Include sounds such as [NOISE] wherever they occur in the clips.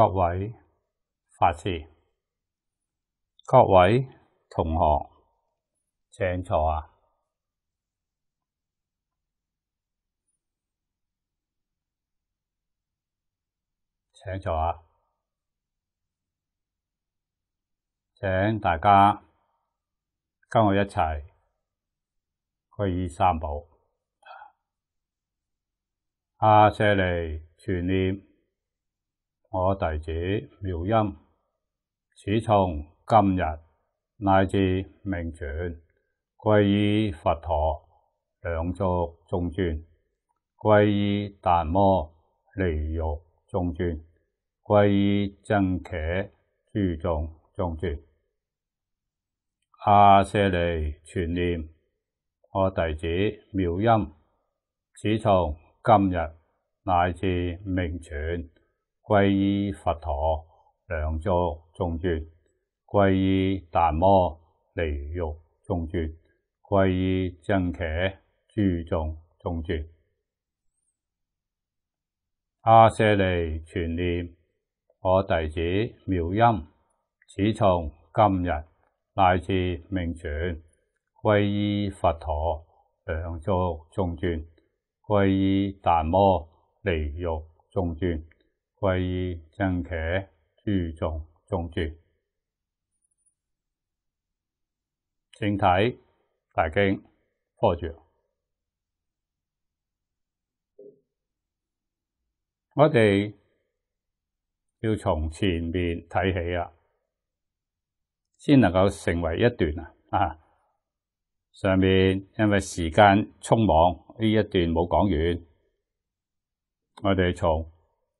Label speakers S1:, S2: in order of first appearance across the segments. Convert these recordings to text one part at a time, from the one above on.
S1: 各位法师，各位同学，请坐啊！请坐啊！请大家跟我一齐皈依三宝。阿利全念。我弟子妙音，始从今日乃至命全，归依佛陀两足中尊，归依达摩离欲中尊，归依真茄诸众中尊。阿舍利全念，我弟子妙音，始从今日乃至命全。皈依佛陀两足尊，皈依摩尼离欲尊，皈依真奇诸众尊。阿舍利全念我弟子妙音，始从今日乃至命绝，皈依佛陀两足尊，皈依摩尼离欲尊。贵正真注重中注整体大经科章，我哋要从前面睇起啊，先能够成为一段啊。啊，上面因为时间匆忙，呢一段冇讲完，我哋从。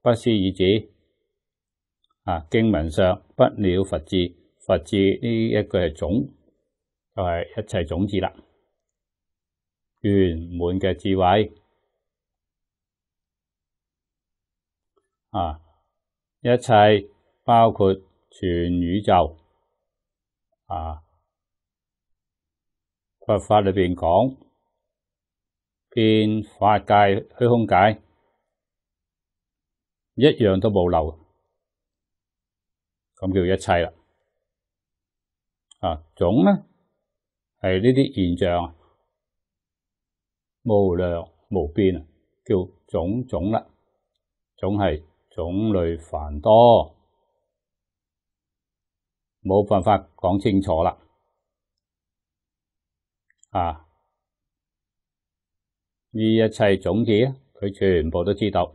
S1: 不思以止，啊！经文上不了佛智，佛智呢一句系种，就系一切种子啦，圆满嘅智慧，啊！一切包括全宇宙，啊！佛法里边讲，遍法界虚空界。一样都冇漏，咁叫一切啦。啊，种呢系呢啲现象啊，无量无边啊，叫种种啦，总系种类繁多，冇办法讲清楚啦。啊，呢一切种子，佢全部都知道。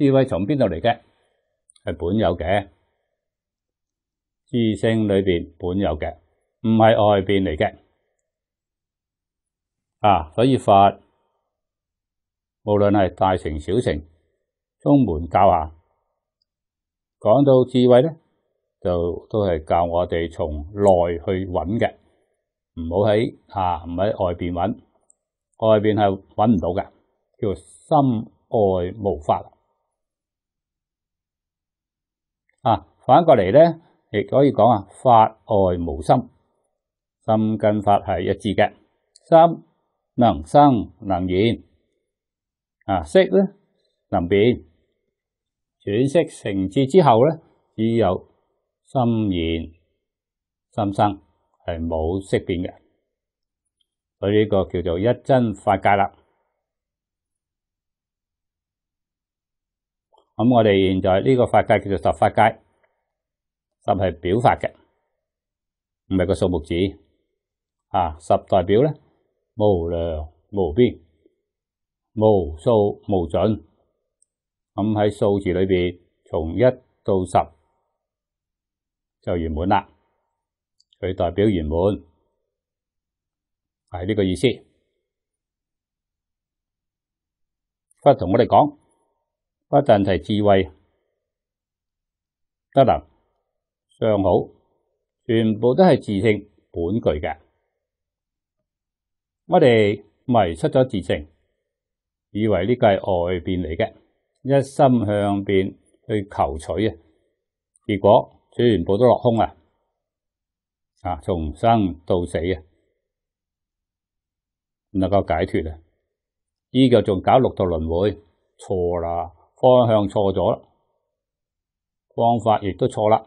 S1: 智慧从边度嚟嘅？系本有嘅，智性里边本有嘅，唔系外边嚟嘅啊。所以法无论系大成、小成、中门教下，讲到智慧咧，就都系教我哋从内去揾嘅，唔好喺啊，唔喺外边揾，外边系揾唔到嘅，叫心外无法。反过嚟咧，亦可以讲啊，法外无心，心跟法系一致嘅。心能生能言，啊色咧能变，转色成智之后咧，只有心言心生系冇色变嘅。佢呢个叫做一真法界啦。咁我哋现在呢个法界叫做十法界。十系表法嘅，唔系个数目字，啊！十代表咧无量无边、无数无尽，咁喺数字里边从一到十就圆满啦，佢代表圆满，系呢个意思。我同我哋讲，不但系智慧得啦。向好，全部都系自性本具嘅。我哋迷失咗自性，以为呢个系外边嚟嘅，一心向边去求取啊，结果全部都落空啊！啊，从生到死啊，唔能够解脱啊，依个仲搞六道轮回，错啦，方向错咗，方法亦都错啦。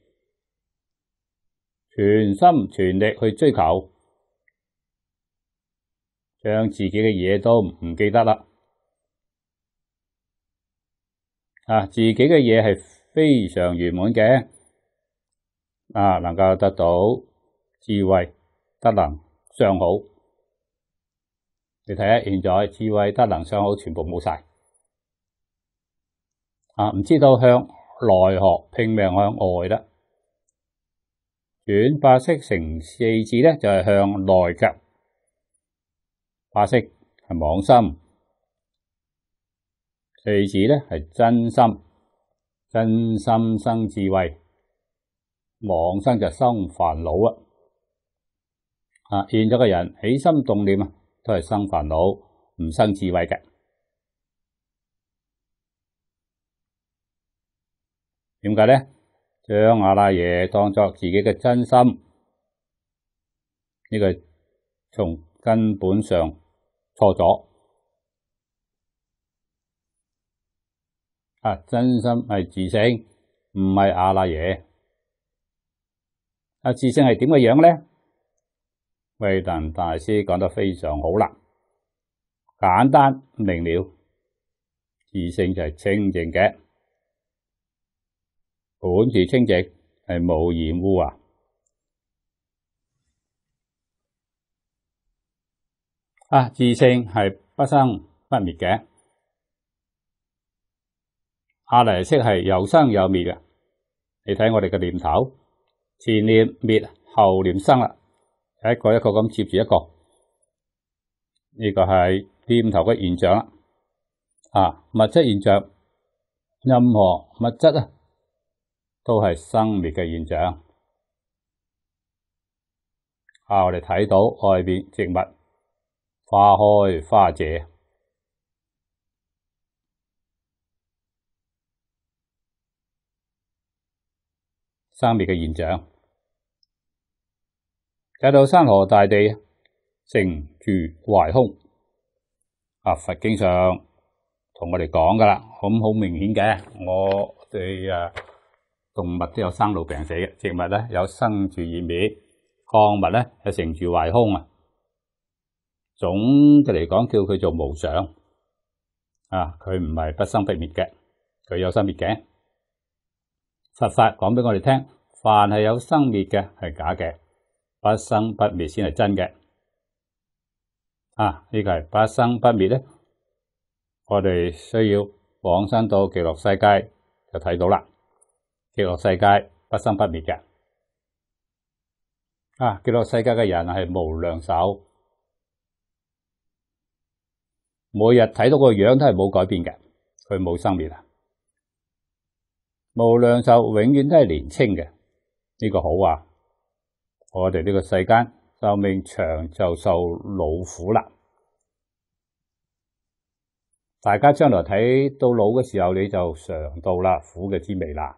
S1: 全心全力去追求，将自己嘅嘢都唔记得啦。啊，自己嘅嘢系非常圆满嘅，啊，能够得到智慧、德能、相好。你睇下，现在智慧、德能、相好全部冇晒。啊，唔知道向内学，拼命向外啦。转化色成四字咧，就系向内夹化色系妄心，四字咧系真心，真心生智慧，妄心就生烦恼啊！啊，现咗嘅人起心动念啊，都系生烦恼，唔生智慧嘅。点解咧？将阿拉耶当作自己嘅真心，呢个从根本上错咗。啊，真心系自性，唔系阿拉耶。啊，智性系点嘅样咧？慧能大师讲得非常好啦，简单明了，自性就系清净嘅。本住清淨，係冇染污啊！啊，自性係不生不滅嘅，阿黎釋係有生有滅嘅。你睇我哋嘅念頭，前念滅，後念生啦，一個一個咁接住一個，呢個係念頭嘅現象啦。啊，物質現象，任何物質啊。都系生灭嘅现象啊！我哋睇到外边植物花开花谢，生灭嘅现象。睇到山河大地成住坏空啊！佛经上同我哋讲噶啦，咁好明显嘅，我哋诶。动物都有生老病死嘅，植物咧有生住灭灭，矿物咧系成住壞空啊。总嘅嚟讲叫佢做无常啊，佢唔系不生不灭嘅，佢有生灭嘅。佛法讲俾我哋听，凡系有生灭嘅系假嘅，不生不灭先系真嘅。啊，呢个系不生不灭咧，我哋需要往生到極樂世界就睇到啦。极乐世界不生不灭嘅啊！极乐世界嘅人系无量手，每日睇到个样都系冇改变嘅，佢冇生灭啊！无量寿永远都系年青嘅，呢个好啊！我哋呢个世间寿命长就受老苦啦，大家将来睇到老嘅时候，你就尝到啦苦嘅滋味啦。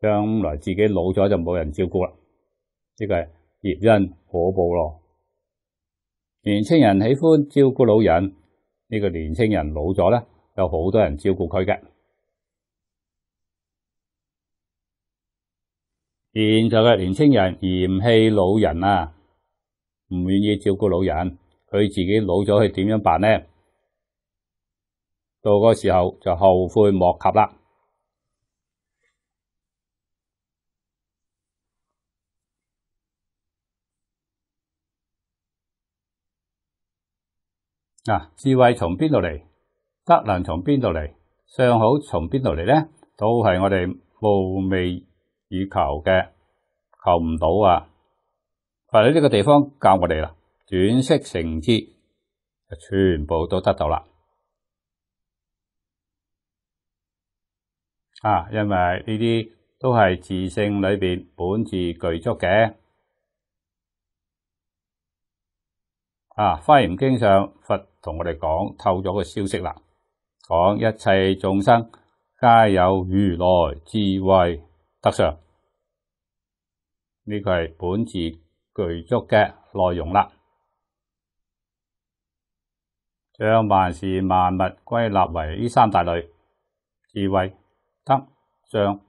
S1: 将来自己老咗就冇人照顾啦，呢个业因果报咯。年青人喜欢照顾老人，呢个年青人老咗咧，有好多人照顾佢嘅。现在嘅年青人嫌弃老人啊，唔愿意照顾老人，佢自己老咗，去点样办呢？到个时候就后悔莫及啦。嗱，智慧从边度嚟？德能从边度嚟？上好从边度嚟咧？都系我哋慕未以求嘅，求唔到啊！佛喺呢个地方教我哋啦，转识成智，就全部都得到啦！啊，因为呢啲都系自性里边本自具足嘅啊，《花言经》上佛。同我哋讲透咗个消息啦，讲一切众生皆有如来智慧德相，呢个系本字具足嘅内容啦。将万事万物归纳为呢三大类：智慧、德、相。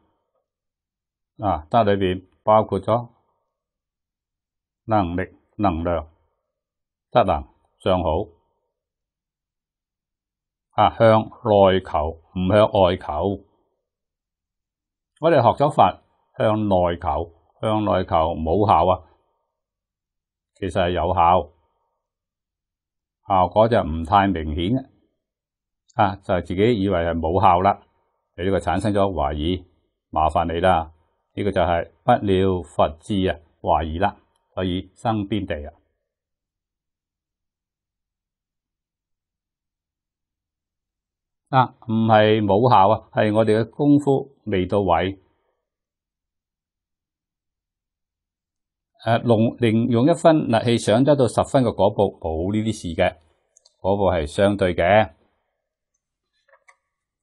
S1: 啊，德里边包括咗能力、能量、德能、相好。向内求，唔向外求。我哋学咗法，向内求，向内求冇效啊？其实系有效，效果就唔太明显嘅。啊，就自己以为系冇效啦，呢个产生咗怀疑，麻烦你啦。呢个就系不了佛智啊，怀疑啦，所以生边地啊？啊，唔系冇效啊，系我哋嘅功夫未到位。诶，龙零用一分力气想得到十分嘅嗰报，冇呢啲事嘅，嗰报系相对嘅。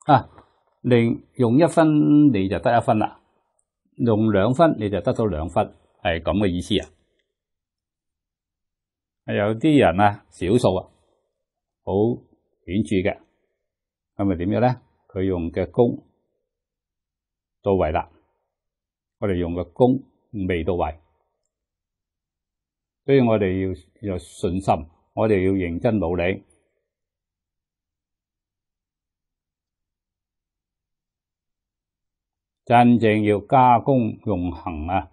S1: 啊，零用一分你就得一分啦，用两分你就得到两分，系咁嘅意思啊？有啲人啊，少数啊，好显著嘅。咁咪点样咧？佢用嘅功到位啦，我哋用嘅功未到位，所以我哋要有信心，我哋要认真努力，真正要加工用行啊！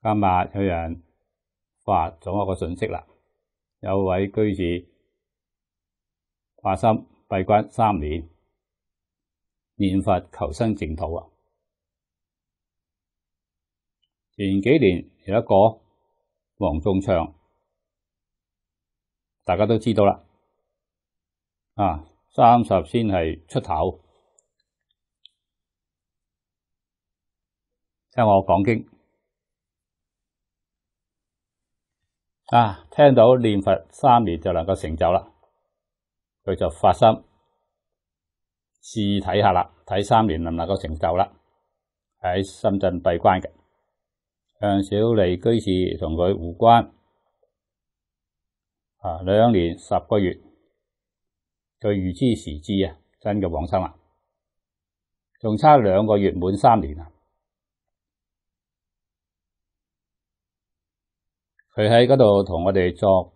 S1: 今日有人发咗一个信息啦。有位居士发心闭关三年，念佛求生净土啊！前几年有一个黄仲祥，大家都知道啦，啊三十先系出头，听我讲经。啊！听到念佛三年就能够成就啦，佢就发心试睇下啦，睇三年能唔能够成就啦？喺深圳闭关嘅向小离居士同佢互关啊，两年十个月，佢预知时之啊，真嘅往生啦，仲差两个月满三年啊！佢喺嗰度同我哋作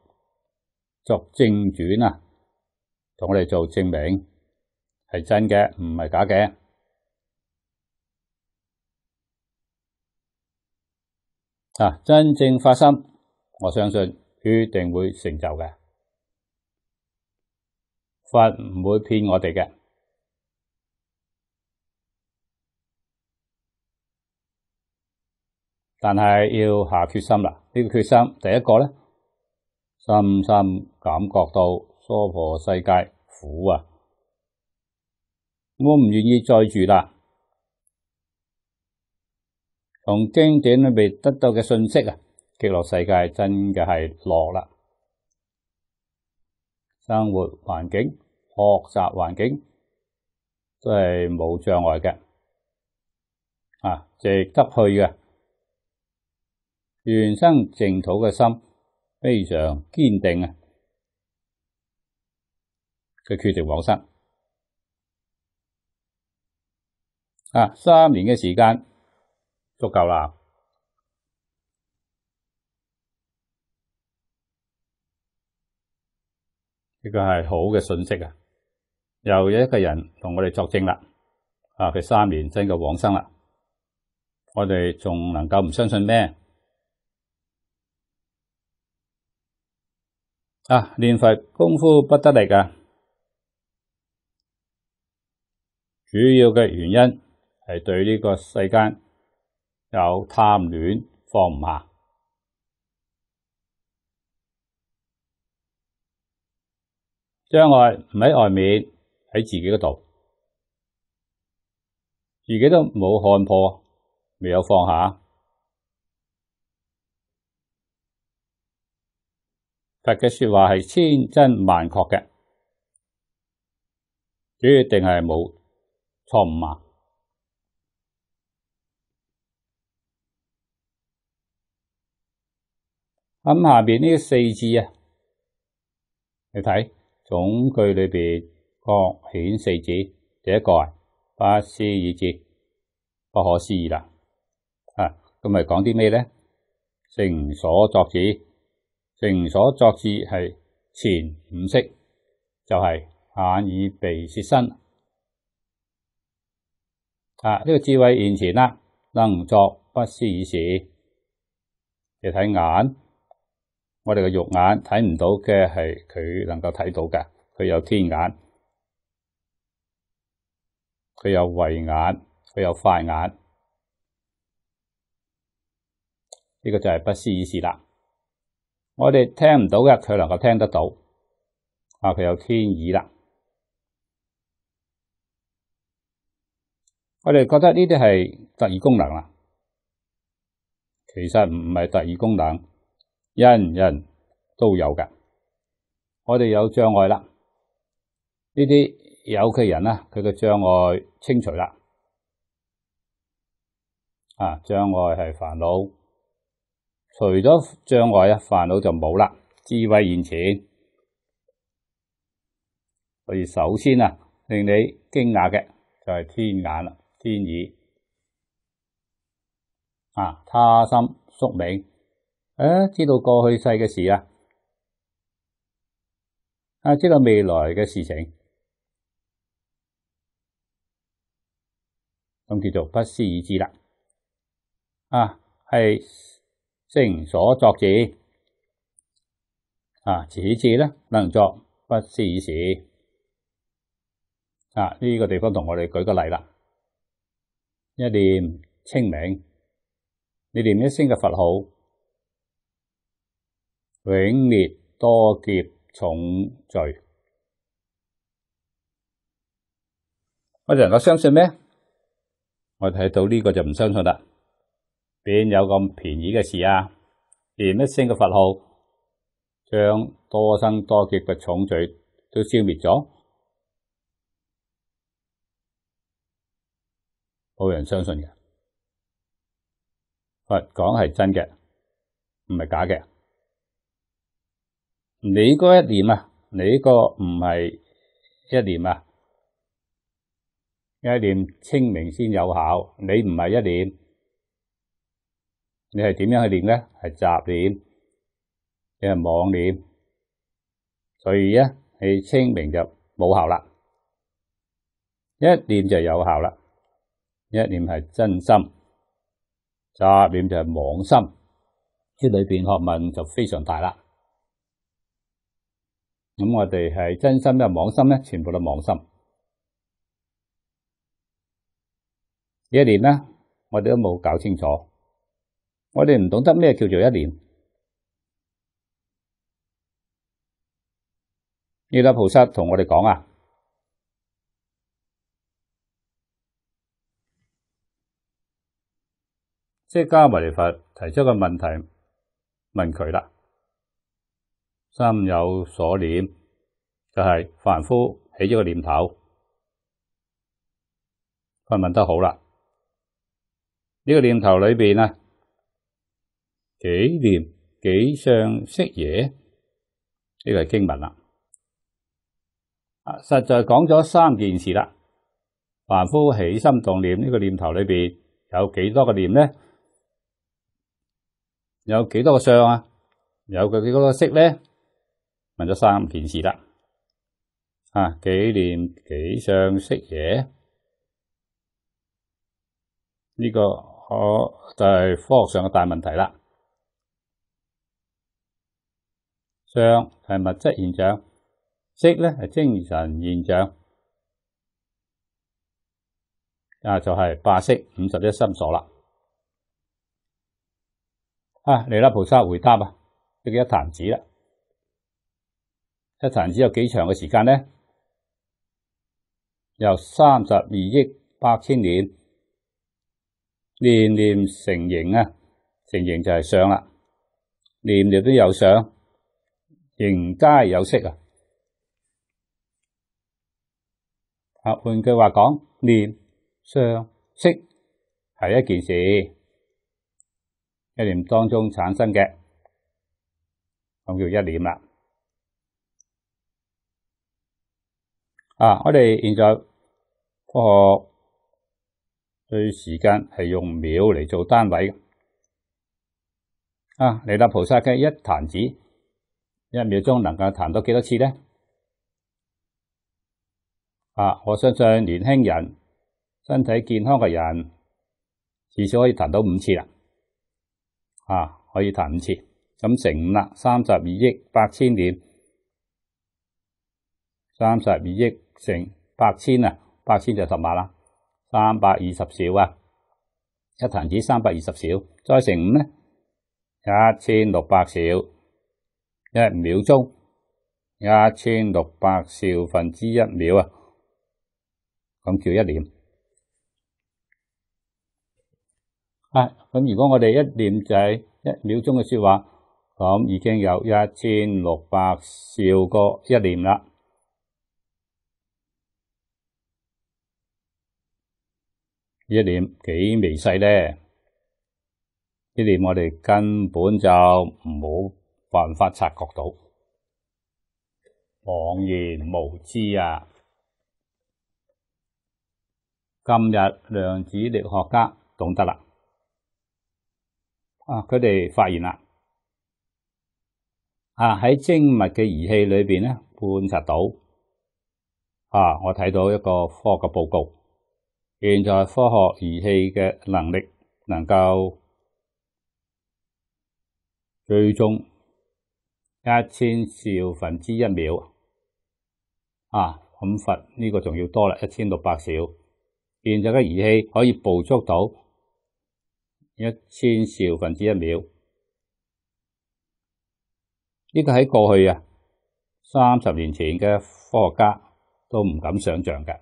S1: 作证卷啊，同我哋做证明系真嘅，唔系假嘅啊！真正发心，我相信佢定会成就嘅，佛唔会骗我哋嘅。但系要下决心啦！呢个决心，第一个咧，深深感觉到娑婆世界苦啊！我唔愿意再住啦。从经典里边得到嘅信息啊，极乐世界真嘅系乐啦，生活环境、学习环境都系冇障碍嘅啊，值得去嘅。原生净土嘅心非常坚定啊，佢决定往生啊！三年嘅时间足够啦，呢个系好嘅信息啊！又有一个人同我哋作证啦，啊，佢三年真嘅往生啦，我哋仲能够唔相信咩？啊！练佛功夫不得力啊！主要嘅原因系对呢个世间有贪恋，放唔下。障碍唔喺外面，喺自己嗰度，自己都冇看破，未有放下。佛嘅说话系千真万确嘅，主定系冇错误啊！咁下边呢四字啊，你睇总句里边各显四字，第一个啊不思议字，不可思议啦，啊咁咪讲啲咩咧？圣所作字。成所作事系前五色，就系眼、耳、鼻、舌、身。啊，呢个智慧现前啦，能作不思议事。你睇眼，我哋嘅肉眼睇唔到嘅系佢能够睇到嘅，佢有天眼，佢有慧眼，佢有快眼。呢个就系不思议事啦。我哋听唔到嘅，佢能够听得到，啊，佢有天耳啦。我哋觉得呢啲系特异功能啦，其实唔系特异功能，人人都有噶。我哋有障碍啦，呢啲有嘅人啦，佢嘅障碍清除啦，啊，障碍系烦恼。除咗障碍啊，烦恼就冇啦。智慧现前。所以首先啊，令你惊讶嘅就系天眼啦、天耳啊、他心、宿命。诶，知道过去世嘅事啊，啊，知道未来嘅事情，咁叫做不思而知啦。啊，系。心所作者啊，此字咧能作不思议事啊！呢个地方同我哋举个例啦，一念清明，你念一声嘅佛号，永灭多劫重罪。哋人我相信咩？我睇到呢个就唔相信啦。边有咁便宜嘅事啊？唸一声嘅佛号，将多生多劫嘅重罪都消灭咗，冇人相信嘅。佛讲系真嘅，唔系假嘅。你嗰一年啊，你个唔系一年啊，一年清明先有效，你唔系一年。你系点样去练咧？系杂念，你系妄念，所以咧你清明就冇效啦。一念就有效啦，一念系真心，杂念就系妄心，呢里边学问就非常大啦。咁我哋系真心就妄心咧，全部都妄心。呢一年咧，我哋都冇搞清楚。我哋唔懂得咩叫做一年。耶勒菩薩同我哋讲啊，即系加尼佛提出个问题，问佢啦，心有所念，就系凡夫起咗个念头。佢问得好啦，呢个念头里边呢？纪念几相识野？呢个系经文啦。啊，实在讲咗三件事啦。凡夫起心动念呢个念头里边有几多个念呢？有几多个相啊？有佢几多个识呢？问咗三件事啦。啊，纪念几相识野？呢个可就系科学上嘅大问题啦。相系物质现象，色咧系精神现象，啊就系八色五十一心所啦。啊嚟啦，菩萨回答啊，呢个一坛子啦，一坛子有几长嘅时间呢？由三十二亿八千年念念成形啊，成形就系相啦，念念都有相。仍皆有色啊！啊，换句话讲，念、相、识系一件事，一念当中产生嘅，咁叫一念啦。啊，我哋现在科学对时间系用秒嚟做单位嘅。啊，嚟到菩萨嘅一坛子一秒钟能够弹到几多次呢？啊，我相信年轻人身体健康嘅人至少可以弹到五次啦。啊，可以弹五次，咁乘五啦，三十二亿八千点，三十二亿乘八千啊，八千就十万啦，三百二十小啊，一弹子三百二十小，再乘五呢，一千六百小。一秒钟，一千六百兆分之一秒啊，咁叫一念。啊，咁如果我哋一念仔一秒钟嘅说话，咁已经有一千六百兆个一念啦。一念几微细咧？一念我哋根本就唔好。犯法察觉到，茫然无知啊！今日量子力学家懂得啦，啊，佢哋发现啦，啊喺精密嘅仪器里边咧，观察到，啊，我睇到一个科学报告，现在科学仪器嘅能力能够追踪。一千兆分之一秒啊，五分呢个仲要多啦，一千六百兆。现在嘅仪器可以捕捉到一千兆分之一秒。呢个喺过去啊，三十年前嘅科学家都唔敢想象嘅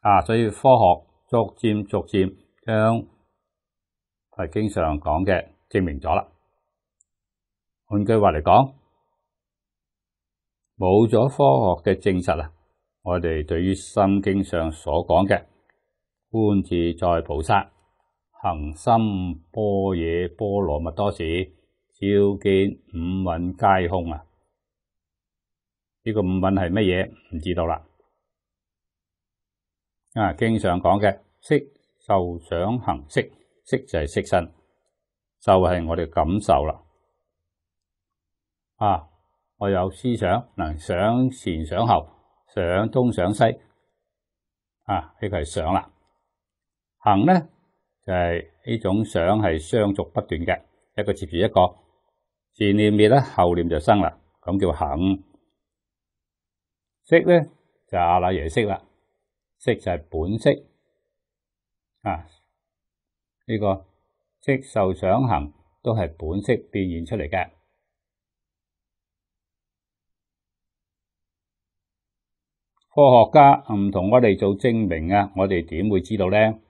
S1: 啊，所以科学逐渐逐渐将。系经常讲嘅，证明咗啦。换句话嚟讲，冇咗科学嘅证实啊，我哋对于心经上所讲嘅观自在菩萨行深波野波罗蜜多时，照见五蕴皆空啊！呢个五蕴系乜嘢？唔知道啦。啊，经常讲嘅色受想行识。色就系色身，就系我哋感受啦。啊，我有思想，能想前想后，想东想西。啊，呢个系想啦。行呢就系呢种想系相续不断嘅，一个接住一个，前念灭咧，后念就生啦，咁叫行。色呢就阿赖耶色啦，色就系本色啊。呢个即受想行都系本色变现出嚟嘅。科学家唔同我哋做证明啊，我哋点会知道呢？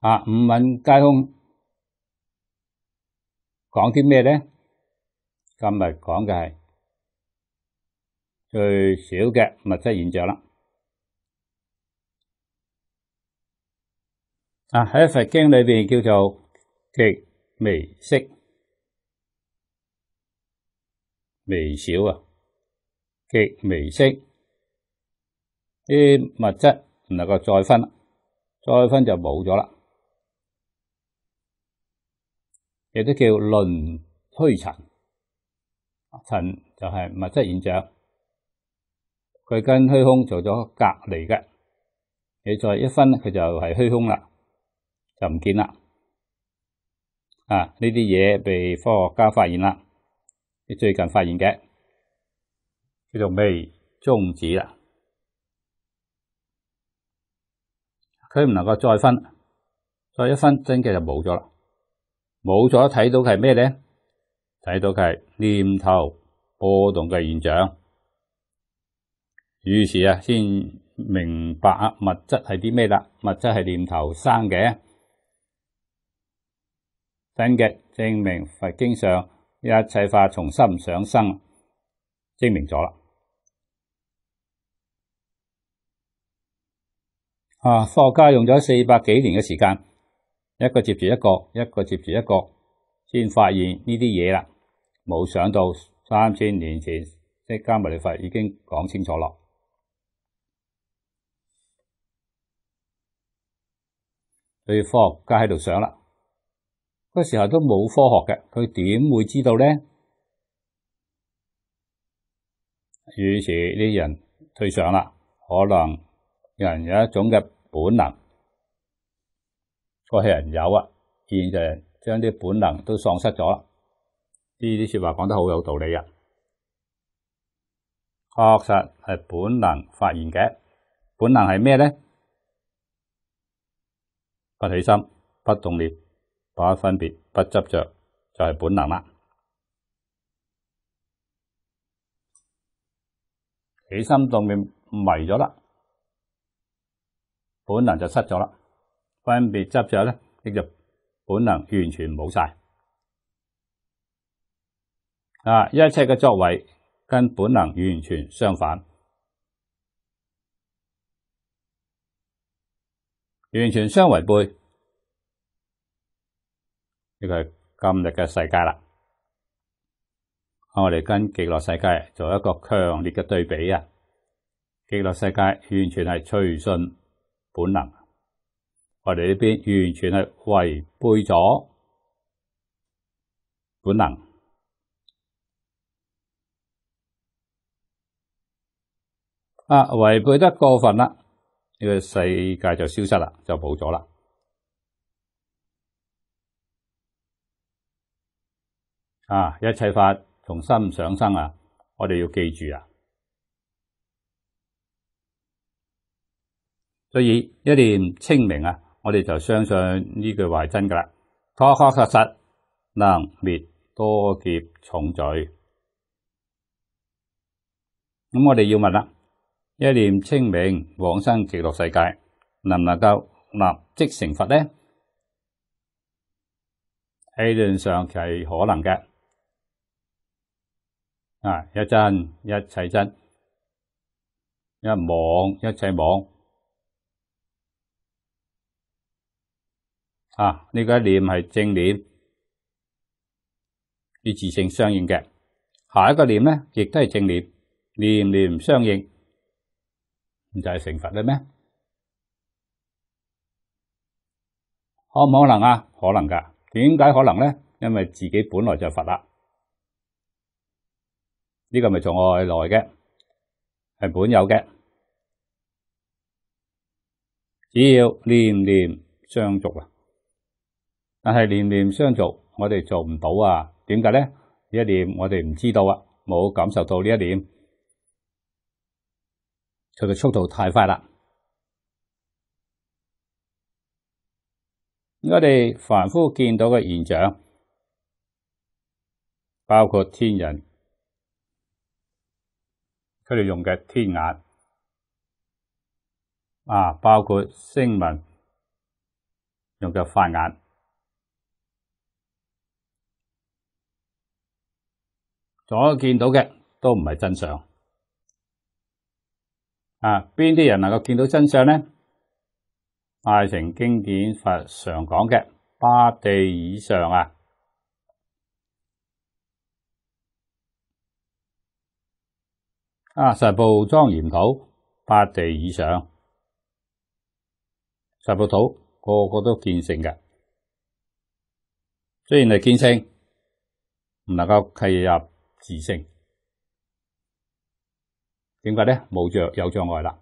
S1: 啊，五蕴皆空讲啲咩呢？今日讲嘅系最少嘅物质现象啦。啊！喺佛经里边叫做极微色微小啊，极微色啲物质唔能够再分啦，再分就冇咗啦。亦都叫论虚尘，尘就系物质现象，佢跟虚空做咗隔离嘅，你再一分，佢就系虚空啦。就唔見啦啊！呢啲嘢被科學家發現啦，你最近發現嘅叫做微中子啦。佢唔能夠再分，再一分真嘅就冇咗啦。冇咗睇到係咩咧？睇到係念頭波動嘅現象。於是啊，先明白啊，物質係啲咩啦？物質係念頭生嘅。真嘅，证明佛经上一切法从心想生，证明咗啦。啊，科学家用咗四百几年嘅时间，一个接住一个，一个接住一个，先发现呢啲嘢啦。冇想到三千年前释迦牟尼佛已经讲清楚咯。所以科学家喺度想啦。嗰时候都冇科学嘅，佢点会知道咧？于是啲人退上啦，可能人有一种嘅本能，过些人有啊，现在将啲本能都丧失咗。呢啲说话讲得好有道理啊！确实系本能发现嘅，本能系咩咧？不起心，不动念。把分别不执着就系本能啦，起心动念迷咗啦，本能就失咗啦，分别执着咧，亦就本能完全冇晒啊！一切嘅作为跟本能完全相反，完全相违背。呢个系今日嘅世界啦，我哋跟极乐世界做一个强烈嘅对比啊！极乐世界完全系随顺本能，我哋呢边完全系违背咗本能啊！违背得过分啦，呢个世界就消失啦，就冇咗啦。啊！一切法从心想生啊！我哋要记住啊，所以一念清明啊，我哋就相信呢句话系真噶啦，确确实实能灭多劫重罪。咁我哋要问啦：一念清明往生极乐世界，能唔能够立即成佛呢？理论上系可能嘅。啊！一真一切真，一妄一切妄。啊！呢个念系正念，与自性相应嘅。下一个念咧，亦都系正念，念念相应，就系成佛啦咩？可唔可能啊？可能噶。点解可能咧？因为自己本来就佛啦。呢个咪从外来嘅，系本有嘅，只要念念相续啊，但系念念相续，我哋做唔到啊？点解咧？呢一点我哋唔知道啊，冇感受到呢一点，佢嘅速度太快啦。我哋凡夫见到嘅现象，包括天人。佢哋用嘅天眼啊，包括声闻用嘅法眼，所见到嘅都唔系真相啊！边啲人能够见到真相呢？大成经典佛常讲嘅八地以上啊。啊！十部庄严土八地以上，十部土个个都见性嘅。虽然系见性，唔能够契入自性，点解咧？冇障有障碍啦。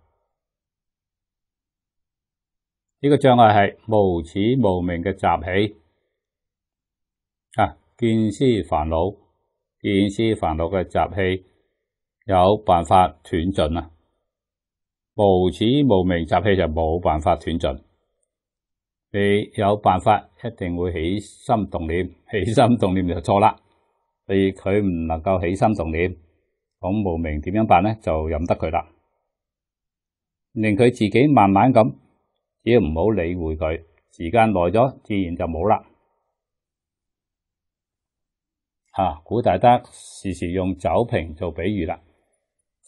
S1: 呢个障碍系无始无明嘅集起啊！见思烦恼、见思烦恼嘅集气。有办法断尽啊！无始无明习气就冇办法断尽。你有办法，一定会起心动念，[LAUGHS] 起心动念就错啦。所以佢唔能够起心动念，咁无明点样办呢？就任得佢啦，令佢自己慢慢咁，只要唔好理会佢，时间耐咗，自然就冇啦。啊，古大德时时用酒瓶做比喻啦。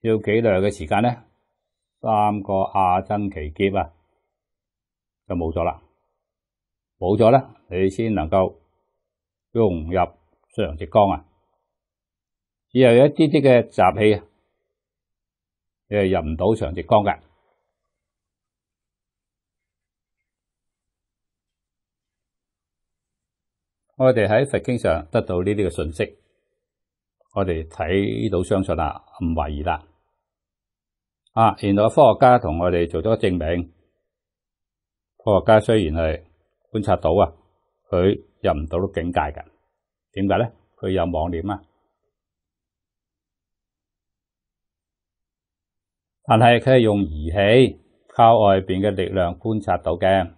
S1: 要几耐嘅时间咧？三个亚增奇劫啊，就冇咗啦，冇咗咧，你先能够融入常直光啊！只有一啲啲嘅杂气，你系入唔到常直光嘅。我哋喺佛经上得到呢啲嘅信息。我哋睇到相信啦，唔怀疑啦。啊，原来科学家同我哋做咗证明。科学家虽然系观察到啊，佢入唔到境界噶，点解咧？佢有网念啊，但系佢系用仪器靠外边嘅力量观察到嘅，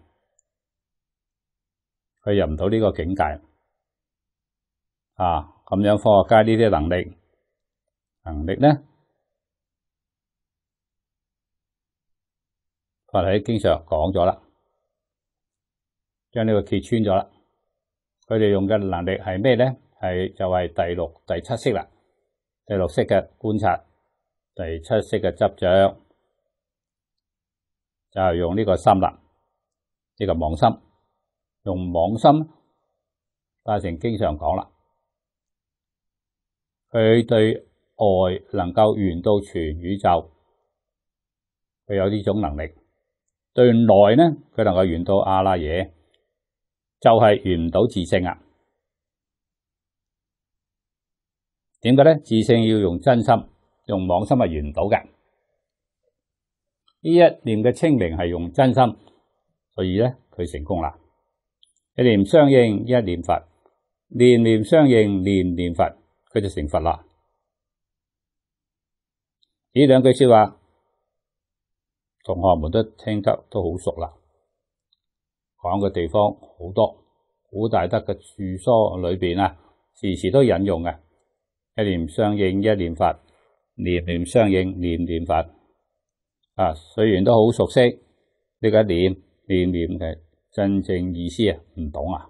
S1: 佢入唔到呢个境界啊。咁样科学家呢啲能力，能力咧，我喺经常讲咗啦，将呢个揭穿咗啦。佢哋用嘅能力系咩咧？系就系第六、第七式啦，第六式嘅观察，第七式嘅执着，就系用呢个心啦，呢个网心，用网心，大成经常讲啦。佢对外能够圆到全宇宙，佢有呢种能力；对内呢，佢能够圆到阿拉嘢，就系圆唔到自性啊。点解呢？自性要用真心，用妄心系圆唔到嘅。呢一念嘅清明系用真心，所以呢佢成功啦。一念相应，一念佛，念念相应，念念佛。佢就成佛啦！呢两句说话，同学们都听得都好熟啦。讲嘅地方好多，好大德嘅处所里边啊，时时都引用嘅。一念相应，一念佛；，念念相应，念念佛。啊，虽然都好熟悉呢个念念念嘅真正意思啊，唔懂啊！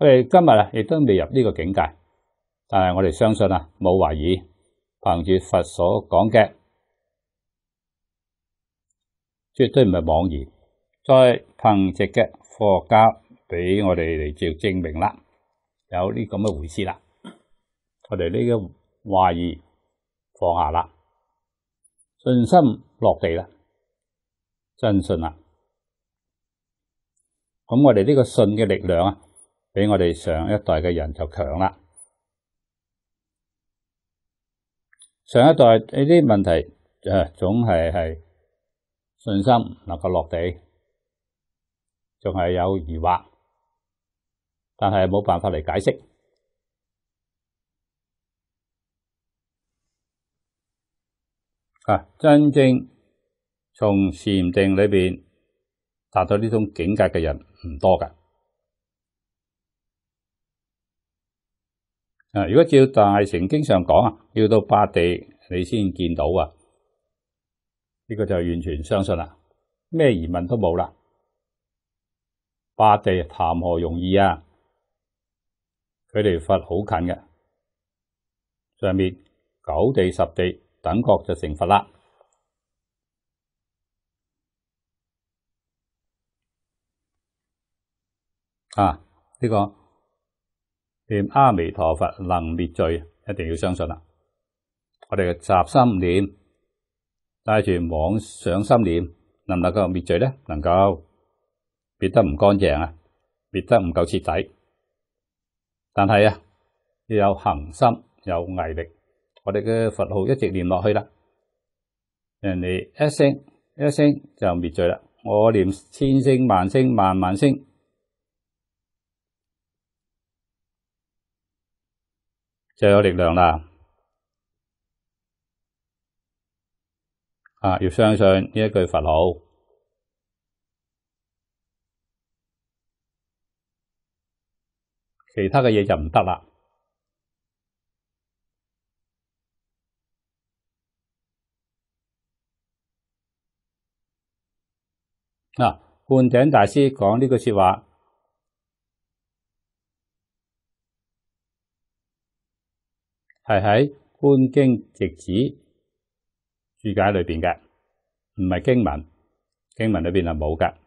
S1: 我哋今日咧亦都未入呢个境界，但系我哋相信啊，冇怀疑，凭住佛所讲嘅，绝对唔系妄言。再凭藉嘅科学家俾我哋嚟照证明啦，有呢咁嘅回事啦，我哋呢个怀疑放下啦，信心落地啦，真信啦。咁我哋呢个信嘅力量啊！比我哋上一代嘅人就强啦。上一代呢啲问题诶，总系系信心能够落地，仲系有疑惑，但系冇办法嚟解释。啊，真正从禅定里边达到呢种境界嘅人唔多噶。啊！如果照大成经上讲啊，要到八地你先见到啊，呢个就完全相信啦，咩疑问都冇啦。八地谈何容易啊？佢哋佛好近嘅，上面九地、十地等觉就成佛啦。啊，呢个。念阿弥陀佛能灭罪，一定要相信啦。我哋嘅杂心念，带住妄想心念，能唔能够灭罪咧？能够，灭得唔干净啊，灭得唔够彻底。但系啊，要有恒心，有毅力，我哋嘅佛号一直念落去啦。人哋一声一声就灭罪啦，我念千声万声万万声。就有力量啦！啊，要相信呢一句佛号，其他嘅嘢就唔得啦。嗱，半顶大师讲呢句说话。系喺观经直子注解里边嘅，唔系经文，经文里边系冇噶。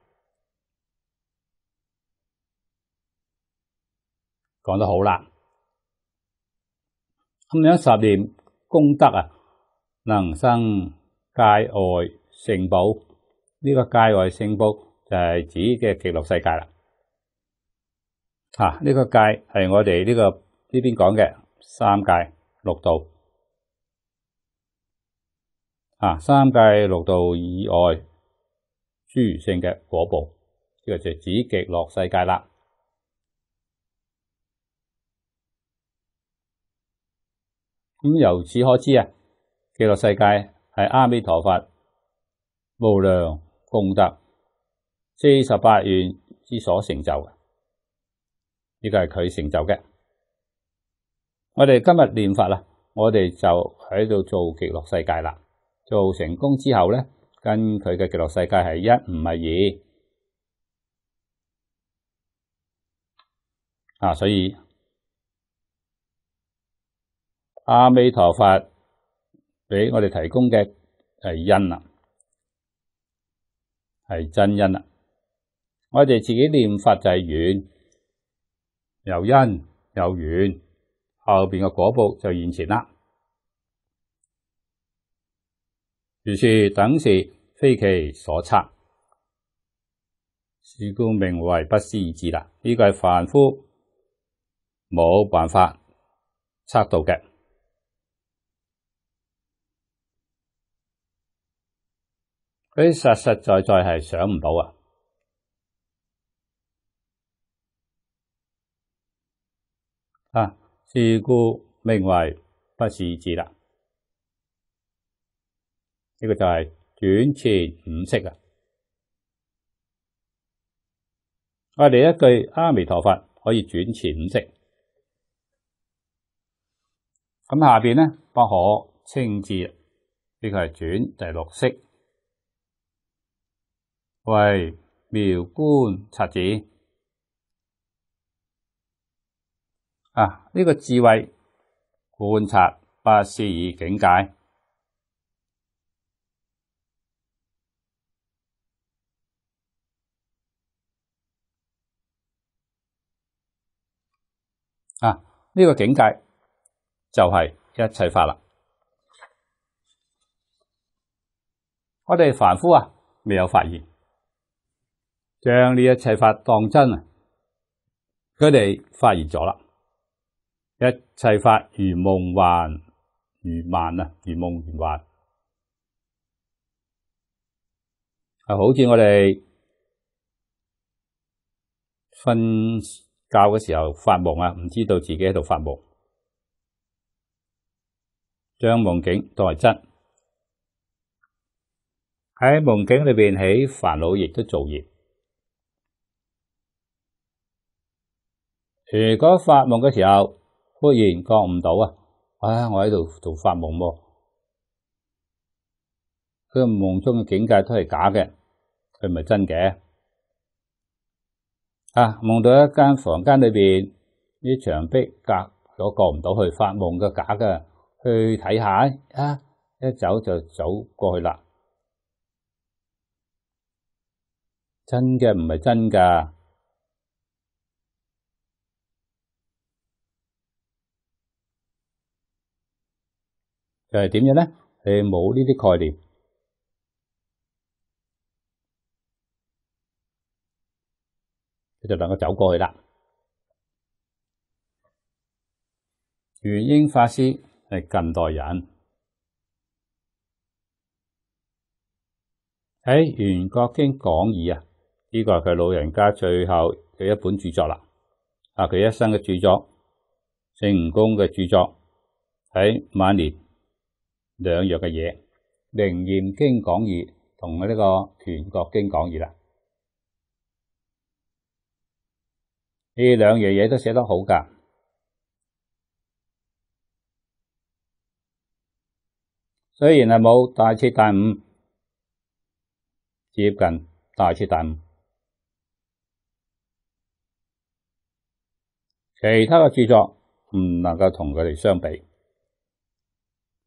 S1: 讲得好啦，咁样十年功德啊，能生界外圣宝。呢个界外圣宝就系指嘅极乐世界啦。吓，呢个界系我哋呢个呢边讲嘅三界。六道啊，三界六道以外诸圣嘅果报，呢个就指极乐世界啦。咁由此可知啊，极乐世界系阿弥陀佛无量功德四十八愿之所成就，呢个系佢成就嘅。我哋今日练法啦，我哋就喺度做极乐世界啦。做成功之后咧，跟佢嘅极乐世界系一唔系二啊，所以阿弥陀佛俾我哋提供嘅系因啊，系真因啊。我哋自己念法就系缘，有因有缘。后边嘅果报就现前啦。如是等时，非其所测，是故名为不思议智啦。呢个系凡夫冇办法测到嘅，佢实实在在系想唔到啊！啊！是故名为不是字啦，呢个就系转前五色啊！我哋一句阿弥陀佛可以转前五色，咁下边呢不可清字，呢个系转第六色。为妙观察子。啊！呢个智慧观察不涉于境界。啊！呢个境界就系一切法啦。我哋凡夫啊，未有发现，将呢一切法当真啊，佢哋发现咗啦。一切法如梦幻如幻啊，如梦如幻，系好似我哋瞓觉嘅时候发梦啊，唔知道自己喺度发梦，将梦境代真。喺梦境里边起烦恼，亦都造业。如果发梦嘅时候，不然觉唔到啊！唉，我喺度做发梦喎，佢梦中嘅境界都系假嘅，佢唔系真嘅。啊，梦到一间房间里边，呢墙壁隔咗过唔到去，发梦嘅假嘅，去睇下啊！一走就走过去啦，真嘅唔系真噶。就係點樣咧？你冇呢啲概念，你就能夠走過去啦。元英法師係近代人喺《元覺經講義》啊，呢個係佢老人家最後嘅一本著作啦。啊，佢一生嘅著作，聖悟公嘅著作喺晚年。两样嘅嘢，《灵验经讲义》同呢个《全国经讲义》啦，呢两样嘢都写得好噶。虽然系冇大彻大悟，接近大彻大悟，其他嘅著作唔能够同佢哋相比。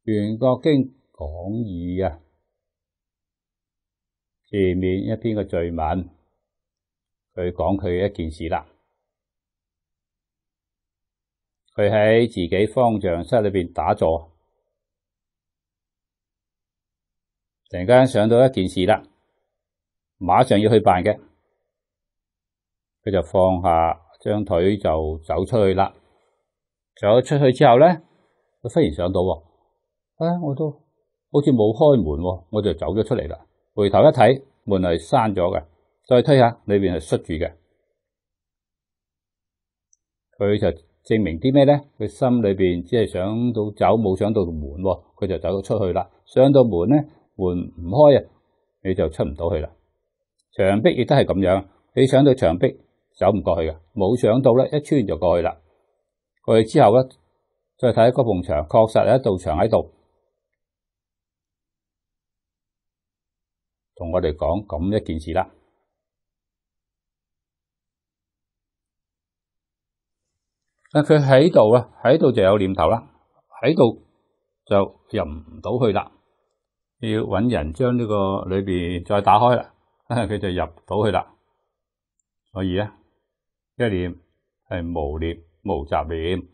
S1: 全国经讲义》啊，前面一篇嘅序文，佢讲佢一件事啦。佢喺自己方丈室里边打坐，突然间想到一件事啦，马上要去办嘅，佢就放下张腿就走出去啦。走出去之后咧，佢忽然想到。啊！我都好似冇开门，我就走咗出嚟啦。回头一睇，门系闩咗嘅，再推下，里边系塞住嘅。佢就证明啲咩咧？佢心里边只系想到走，冇想到门，佢就走咗出去啦。上到门咧，门唔开啊，你就出唔到去啦。墙壁亦都系咁样，你上到墙壁走唔过去嘅，冇想到咧，一穿就过去啦。过去之后咧，再睇嗰蓬墙，确实有一道墙喺度。同我哋讲咁一件事啦。啊，佢喺度啊，喺度就有念头啦，喺度就入唔到去啦。要揾人将呢个里边再打开啦，佢就入到去啦。所以咧，呢一念系无念无杂念，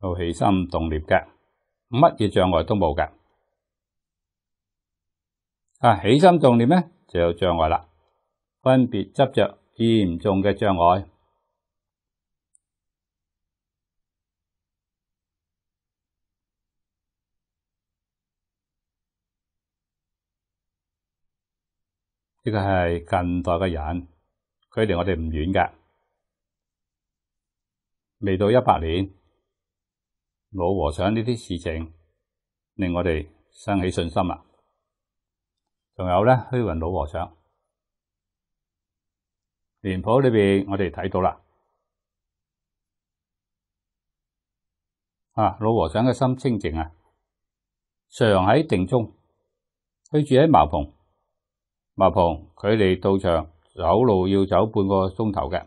S1: 冇起心动念嘅，乜嘢障碍都冇嘅。啊！起心动念咧，就有障碍啦。分别执着，严重嘅障碍。呢个系近代嘅人，佢离我哋唔远嘅，未到一百年。老和尚呢啲事情令我哋生起信心啦。仲有咧，虛云老和尚，莲譜裏边我哋睇到啦。啊，老和尚嘅心清靜啊，常喺定中。佢住喺茅棚，茅棚佢嚟道場走路要走半個鐘頭嘅。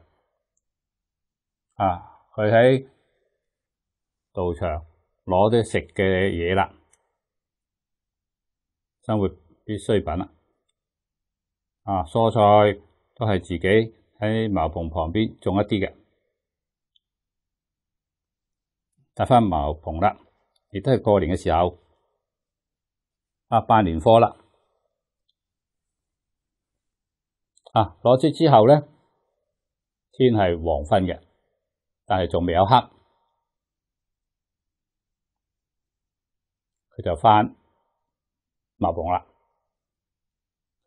S1: 啊，佢喺道場攞啲食嘅嘢啦，生活。必需品啦，啊，蔬菜都系自己喺茅棚旁边种一啲嘅，搭翻茅棚啦，亦都系过年嘅时候，啊，办年货啦，啊，攞出之后咧，天系黄昏嘅，但系仲未有黑，佢就翻茅棚啦。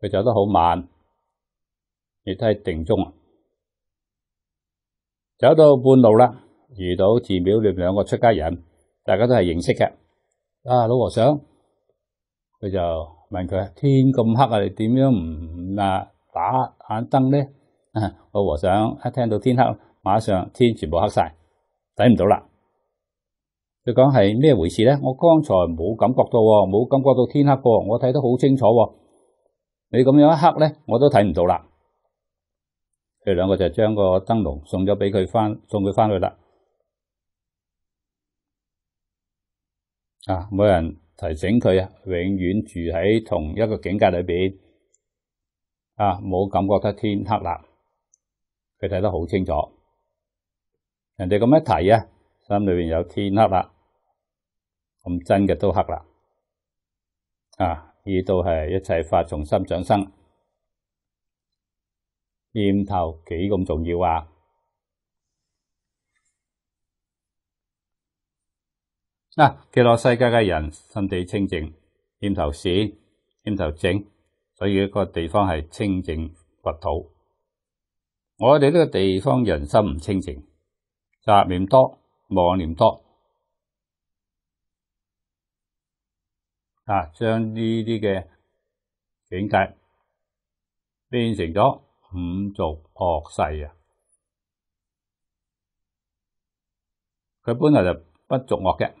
S1: 佢走得好慢，亦都系定中啊。走到半路啦，遇到寺庙里两个出家人，大家都系认识嘅。啊，老和尚，佢就问佢：，天咁黑啊，你点样唔啊打眼灯呢？老和尚一听到天黑，马上天全部黑晒，睇唔到啦。佢讲系咩回事呢？我刚才冇感觉到，冇感觉到天黑个，我睇得好清楚。你咁样一刻咧，我都睇唔到啦。佢两个就将个灯笼送咗俾佢翻，送佢翻去啦。啊，冇人提醒佢，永远住喺同一个境界里边，啊，冇感觉得天黑啦。佢睇得好清楚，人哋咁一提啊，心里边有天黑啦，咁真嘅都黑啦，啊。意都系一切发从心掌生。念头几咁重要啊！嗱，极乐世界嘅人心地清净，念头善，念头整，所以一个地方系清净佛土。我哋呢个地方人心唔清净，杂念多，妄念多。啊！將呢啲嘅境界變成咗五族惡世啊！佢本來就不作惡嘅，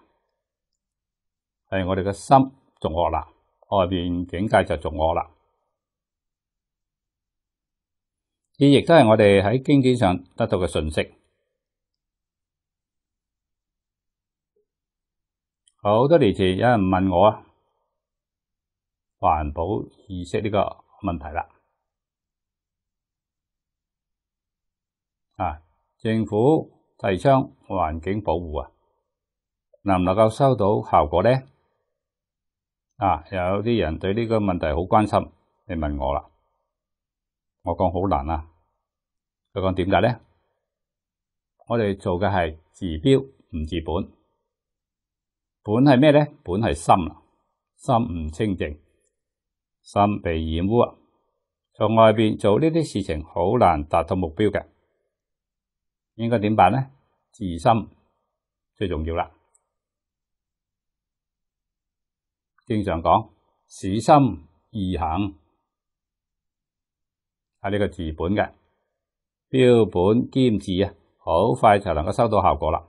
S1: 係我哋嘅心作惡啦，外面境界就作惡啦。呢亦都係我哋喺經典上得到嘅信息。好多年前有人問我啊！环保意识呢个问题啦，啊，政府提倡环境保护啊，能唔能够收到效果咧？啊，有啲人对呢个问题好关心，你问我啦，我讲好难啊。佢讲点解咧？我哋做嘅系治标唔治本，本系咩咧？本系心啦，心唔清净。心被染污，从外边做呢啲事情好难达到目标嘅，应该点办呢？自心最重要啦，经常讲，使心而行，系呢个治本嘅标本兼治啊，好快就能够收到效果啦。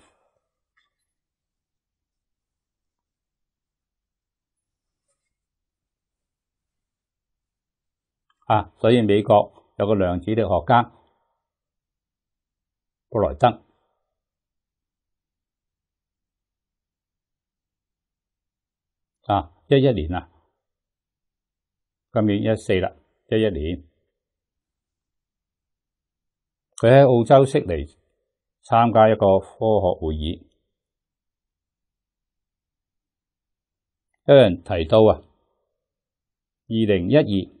S1: 啊！所以美國有個量子力學家布萊登啊，一一年啊，今年一四啦，一一年，佢喺澳洲悉尼參加一個科學會議，有人提到啊，二零一二。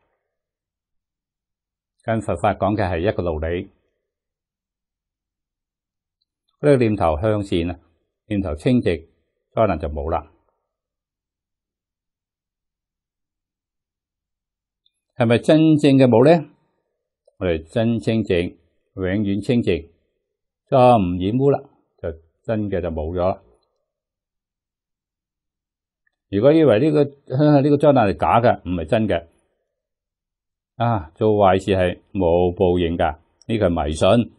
S1: 跟佛法讲嘅系一个道理，呢个念头向善啊，念头清净，灾难就冇啦。系咪真正嘅冇咧？我哋真清净，永远清净，再唔染污啦，就真嘅就冇咗。如果以为呢个 [LAUGHS] 呢个灾难系假嘅，唔系真嘅。啊！做坏事系冇报应噶，呢个系迷信。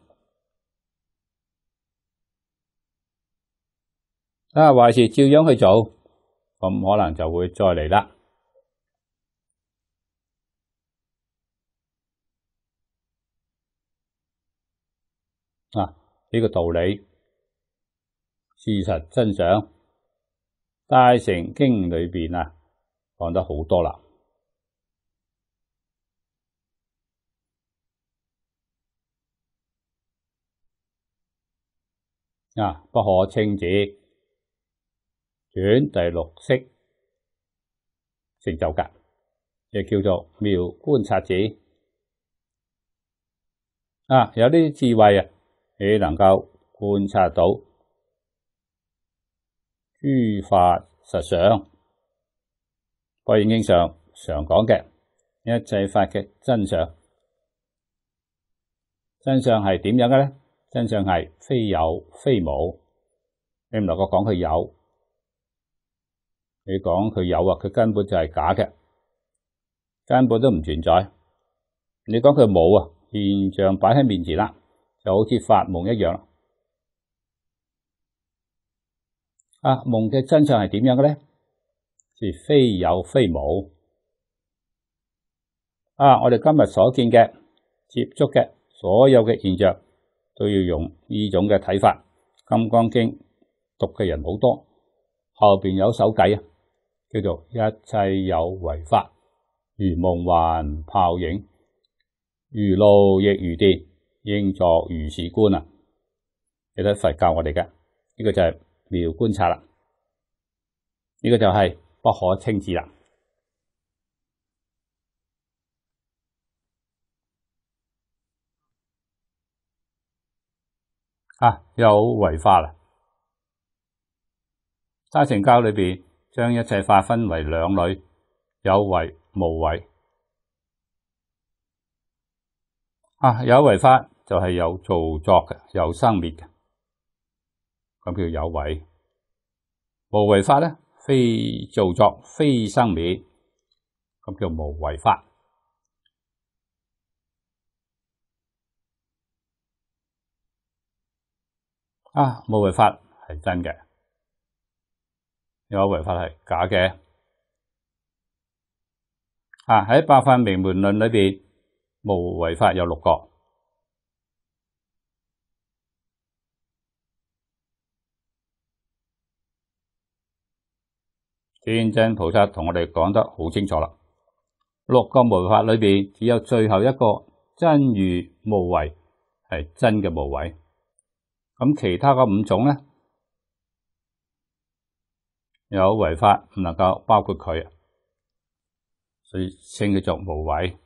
S1: 啊，坏事照样去做，咁可能就会再嚟啦。啊，呢个道理、事实、真相，《大成经》里边啊讲得好多啦。啊！不可清止，转第六式成就格，亦叫做妙观察者。啊，有啲智慧啊，你能够观察到诸法实相。《观世经》上常讲嘅一切法嘅真相，真相系点样嘅咧？真相系非有非冇，你唔落够讲佢有，你讲佢有啊，佢根本就系假嘅，根本都唔存在。你讲佢冇啊，现象摆喺面前啦，就好似发梦一样。啊，梦嘅真相系点样嘅咧？是非有非冇。啊，我哋今日所见嘅、接触嘅所有嘅现象。都要用呢种嘅睇法，《金刚经》读嘅人好多，后边有首偈啊，叫做一切有为法，如梦幻泡影，如露亦如电，应作如是观啊！亦都佛教我哋嘅，呢个就系妙观察啦，呢个就系不可称智啦。啊！有违法啦，沙城教里边将一切法分为两类，有为、无为。啊！有为法就系有造作嘅，有生灭嘅，咁叫有为。无为法咧，非造作，非生灭，咁叫无为法。啊！冇违法系真嘅，有违法系假嘅。啊！喺《百分名门论》里边，无违法有六个。天真菩萨同我哋讲得好清楚啦。六个无法里边，只有最后一个真如无为系真嘅无为。咁其他嘅五種咧，有違法唔能夠包括佢啊，所以稱佢做無位。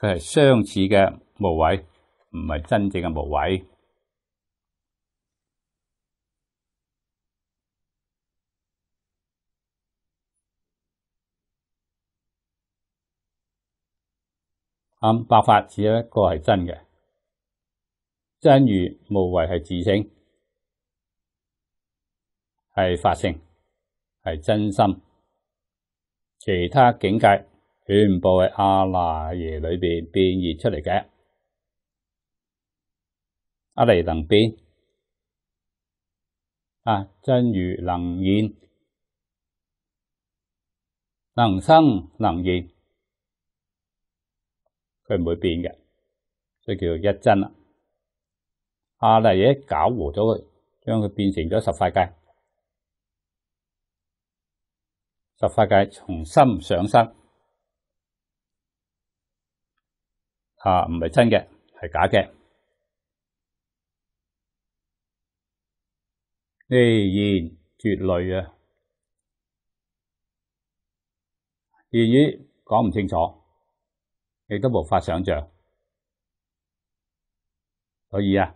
S1: 佢係相似嘅無位，唔係真正嘅無位。暗白法只有一個係真嘅。真如无为系自性，系法性，系真心。其他境界全部系阿赖耶里边变异出嚟嘅，阿弥能变。啊，真如能现，能生能现，佢唔会变嘅，所以叫一真啦。阿黎嘢搅和咗佢，将佢变成咗十块界。十块界重新上身，啊，唔系真嘅，系假嘅，唉，言绝类啊，言语讲唔清楚，亦都无法想象，所以啊。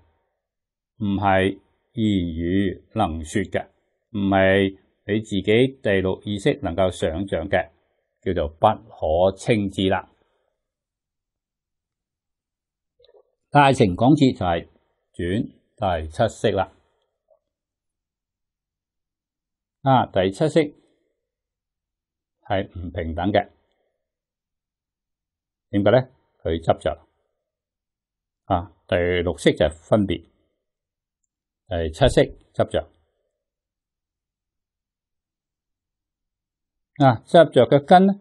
S1: 唔系言语能说嘅，唔系你自己第六意识能够想象嘅，叫做不可称之啦。大乘讲次就系转第七式啦。啊，第七式系唔平等嘅，点解咧？佢执着啊，第六式就系分别。系七色执着啊！执着嘅根呢，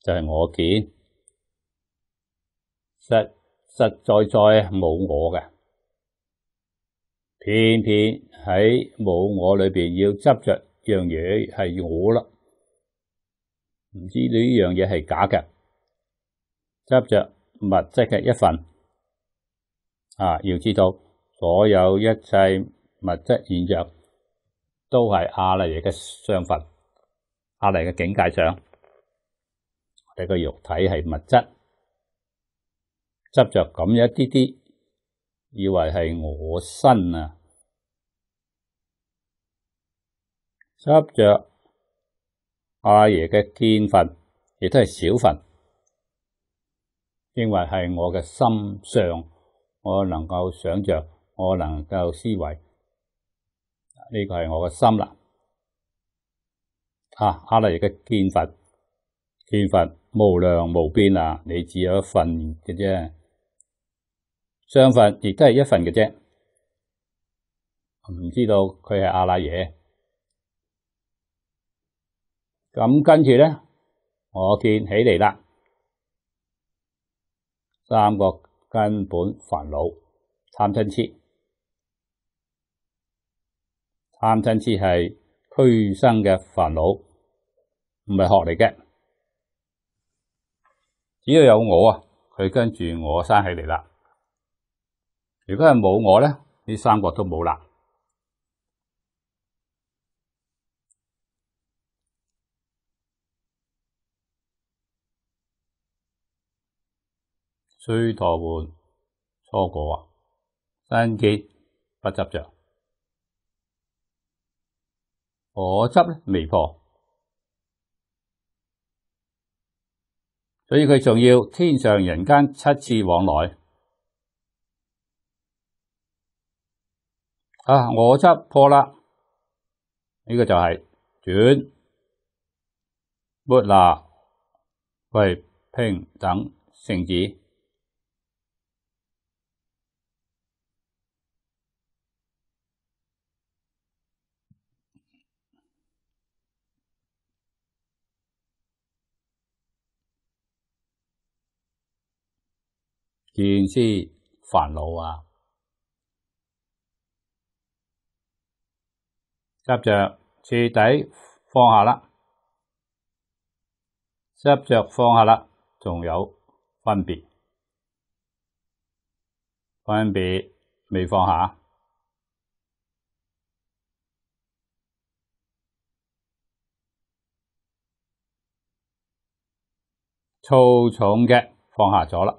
S1: 就系我见实实在在冇我嘅，偏偏喺冇我里边要执着样嘢系我啦。唔知呢样嘢系假嘅，执着物质嘅一份啊，要知道。所有一切物质现象都系阿弥嘅相佛，阿弥嘅境界上，我哋个肉体系物质，执着咁一啲啲，以为系我身啊，执着阿爷嘅见佛，亦都系小佛，认为系我嘅心相，我能够想象。我能够思维，呢个系我嘅心啦。啊，阿赖耶嘅见佛，见佛无量无边啊！你只有一份嘅啫，相佛亦都系一份嘅啫。唔知道佢系阿赖耶，咁跟住咧，我见起嚟啦，三个根本烦恼，贪嗔痴。贪亲之系虚生嘅烦恼，唔系学嚟嘅。只要有我啊，佢跟住我生起嚟啦。如果系冇我咧，呢三个都冇啦。衰陀换错过啊，心结不执着。我执未破，所以佢仲要天上人间七次往来。啊，我执破啦，呢个就系转末啦，为平等圣子。见之烦恼啊！执着彻底放下啦，执着放下啦，仲有分别，分别未放下，粗重嘅放下咗啦。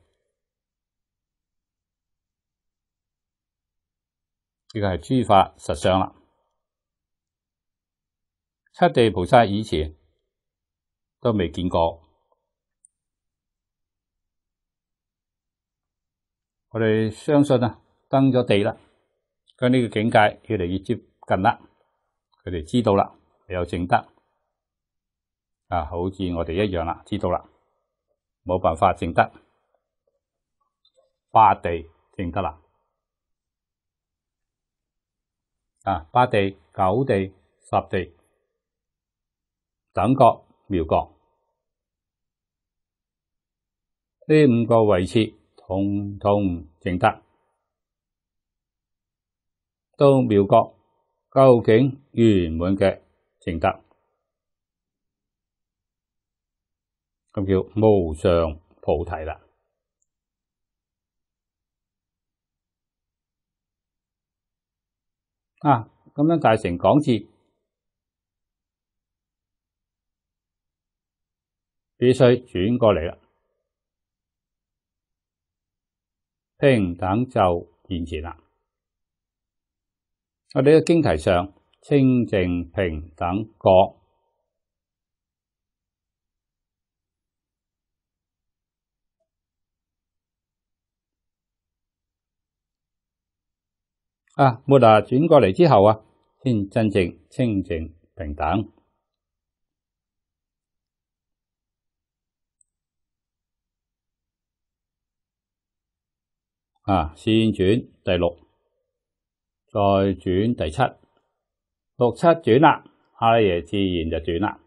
S1: 呢个系诸法实相啦，七地菩萨以前都未见过，我哋相信啊，登咗地啦，跟呢个境界越嚟越接近啦，佢哋知道啦，有正德啊，好似我哋一样啦，知道啦，冇办法正德，八地正得啦。啊，八地、九地、十地、等觉、妙觉，呢五个位次，统统净得，到妙觉，究竟圆满嘅净得，咁叫无上菩提啦。啊，咁样大成讲字，必须转过嚟啦，平等就现前啦。我哋嘅经题上，清净平等觉。啊！末啊，转过嚟之后啊，先真正清净平等啊！先转第六，再转第七，六七转啦，阿拉耶自然就转啦。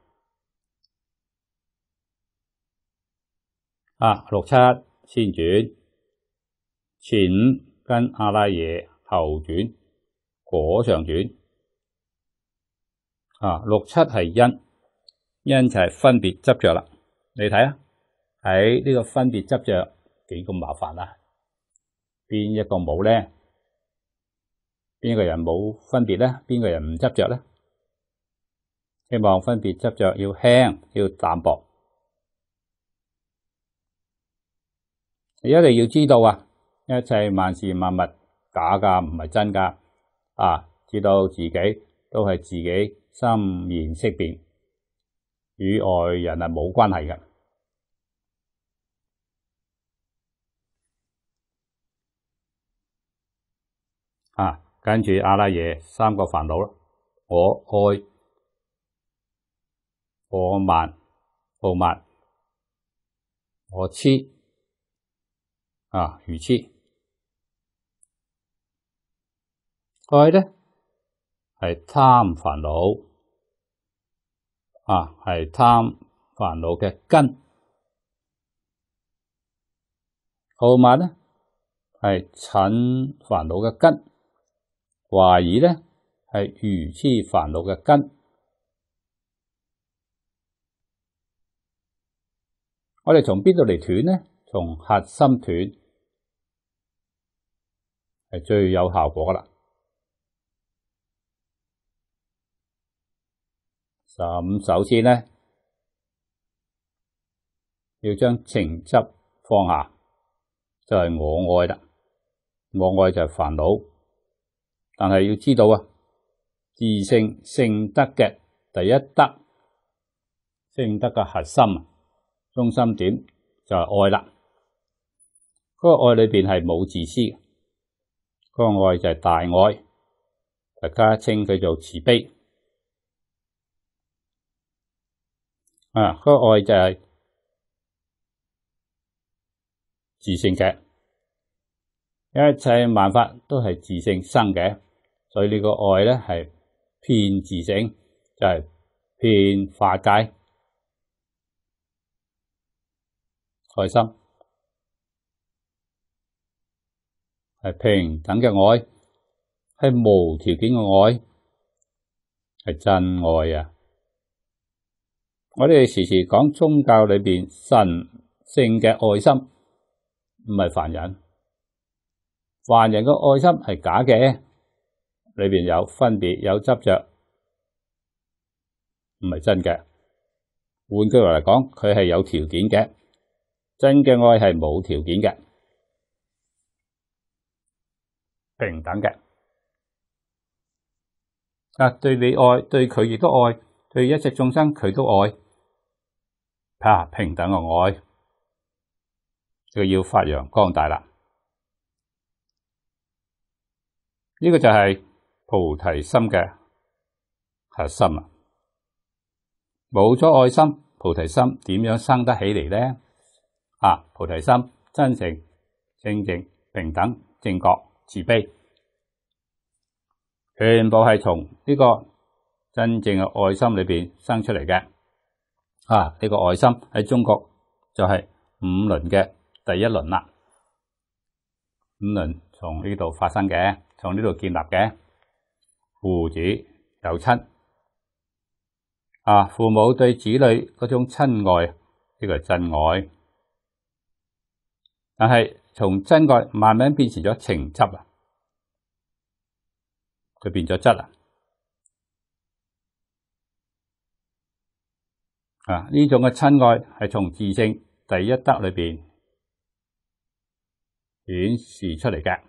S1: 啊，六七先转，前五跟阿拉耶。后转果上转啊，六七系因，因就系分别执着啦。你睇啊，喺呢个分别执着几咁麻烦啊？边一个冇咧？边个人冇分别咧？边个人唔执着咧？希望分别执着要轻，要淡薄。你一定要知道啊，一切万事万物。假噶唔系真噶，啊！知道自己都系自己，心然识变，与外人系冇关系嘅。啊，跟住阿拉耶三个烦恼啦，我爱、我慢、傲慢、我痴、啊，如痴。爱咧系贪烦恼啊，系贪烦恼嘅根；后咪咧系蠢烦恼嘅根；怀疑咧系愚痴烦恼嘅根。我哋从边度嚟断咧？从核心断系最有效果噶啦。咁首先咧，要将情执放下，就系我爱啦。我爱就系烦恼，但系要知道啊，自性性德嘅第一德，性德嘅核心、中心点就系爱啦。嗰个爱里边系冇自私，嗰个爱就系大爱，大家称佢做慈悲。啊！个爱就系自性嘅，一切万法都系自性生嘅，所以呢个爱咧系偏自性，就系偏化解开心，系平等嘅爱，系无条件嘅爱，系真爱啊！我哋时时讲宗教里边神圣嘅爱心，唔系凡人。凡人嘅爱心系假嘅，里边有分别，有执着，唔系真嘅。换句话嚟讲，佢系有条件嘅。真嘅爱系冇条件嘅，平等嘅。啊，对你爱，对佢亦都爱，对一切众生佢都爱。啊！平等嘅爱，就要发扬光大啦。呢个就系菩提心嘅核心啊！冇咗爱心，菩提心点样生得起嚟呢？啊！菩提心真诚、清净、平等、正觉、慈悲，全部系从呢个真正嘅爱心里边生出嚟嘅。啊！呢个爱心喺中国就系五轮嘅第一轮啦，五轮从呢度发生嘅，从呢度建立嘅父子有亲啊，父母对子女嗰种亲爱，呢个系真爱，但系从真爱慢慢变成咗情执啊，佢变咗质啊。啊！呢种嘅亲爱系从自性第一德里边显示出嚟嘅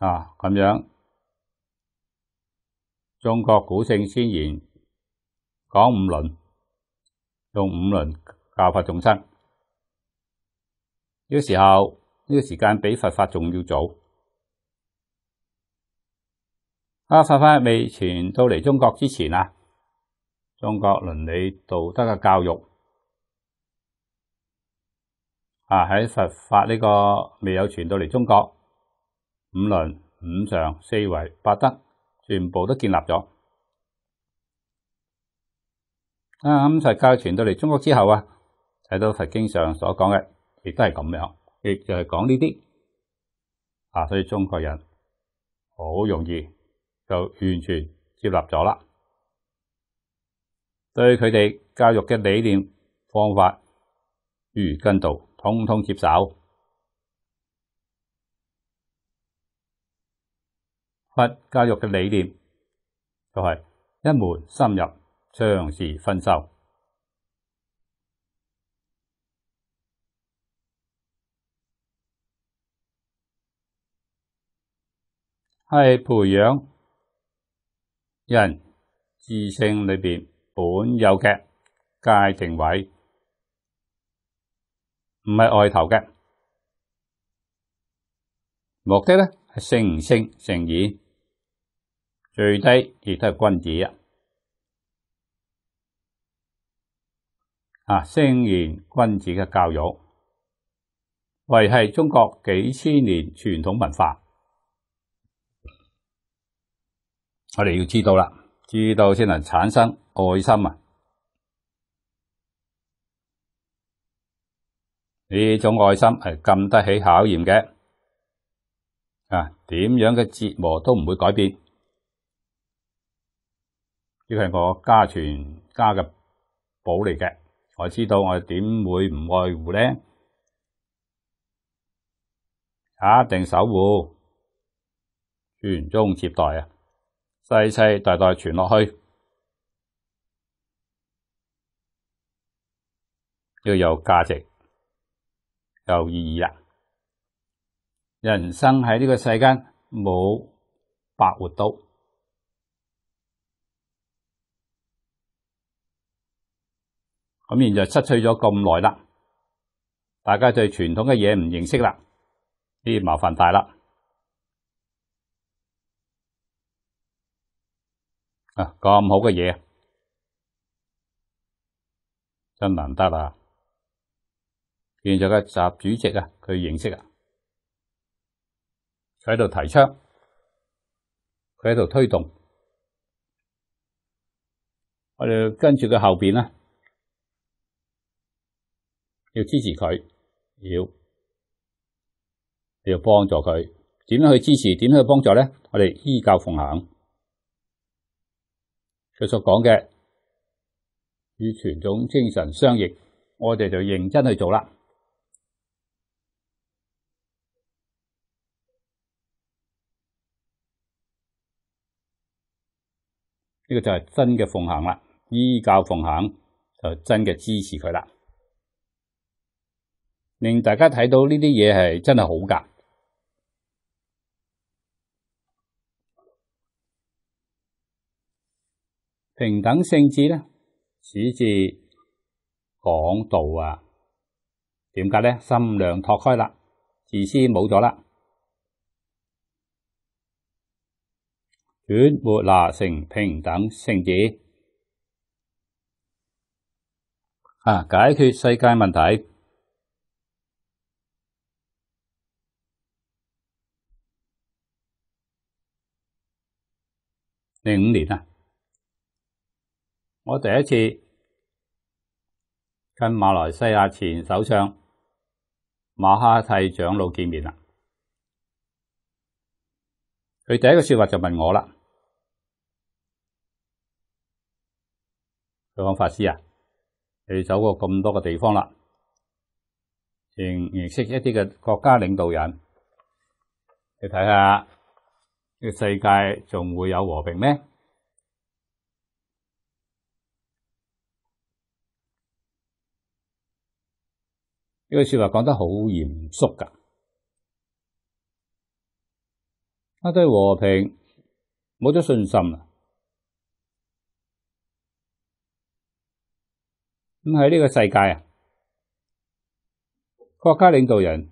S1: 啊！咁样，中国古圣先贤讲五轮，用五轮教法众生。呢个时候，呢个时间比佛法仲要早。啊！佛法未传到嚟中国之前啊，中国伦理道德嘅教育啊，喺佛法呢个未有传到嚟中国，五伦、五常、四维、八德，全部都建立咗。啊，咁佛教传到嚟中国之后啊，睇到佛经上所讲嘅，亦都系咁样，亦就系讲呢啲啊，所以中国人好容易。就完全接纳咗啦，对佢哋教育嘅理念、方法、如跟道，通通接受。佛教育嘅理念就系一门深入，长时分修，系培养。人自性里边本有嘅界定位，唔系外头嘅目的咧，系圣唔圣圣意，最低亦都系君子啊！啊，圣贤君子嘅教育，维系中国几千年传统文化。我哋要知道啦，知道先能产生爱心啊！呢种爱心系禁得起考验嘅，啊，点样嘅折磨都唔会改变。呢个系我家传家嘅宝嚟嘅，我知道我点会唔爱护呢？一定守护，传宗接代啊！世世代代传落去，要有价值，有意义啦。人生喺呢个世间冇白活到，咁现在失去咗咁耐啦，大家对传统嘅嘢唔认识啦，呢麻烦大啦。啊！咁好嘅嘢，真难得啊！现在嘅习主席啊，佢认识啊，喺度提倡，佢喺度推动，我哋跟住佢后边啦，要支持佢，要要帮助佢，点样去支持，点去帮助咧？我哋依教奉行。佢所讲嘅与传统精神相逆，我哋就认真去做啦。呢个就系真嘅奉行啦，依教奉行就真嘅支持佢啦，令大家睇到呢啲嘢系真系好噶。平等性质呢？始至讲道啊？点解呢？心量拓开啦，自私冇咗啦，转活拿成平等性质啊！解决世界问题，零五年啊，我第一次跟马来西亚前首相马哈蒂长老见面啦。佢第一个说话就问我啦，佢讲法师啊，你走过咁多个地方啦，认认识一啲嘅国家领导人，你睇下呢个世界仲会有和平咩？呢句说话讲得好严肃噶，他对和平冇咗信心啦。咁喺呢个世界啊，国家领导人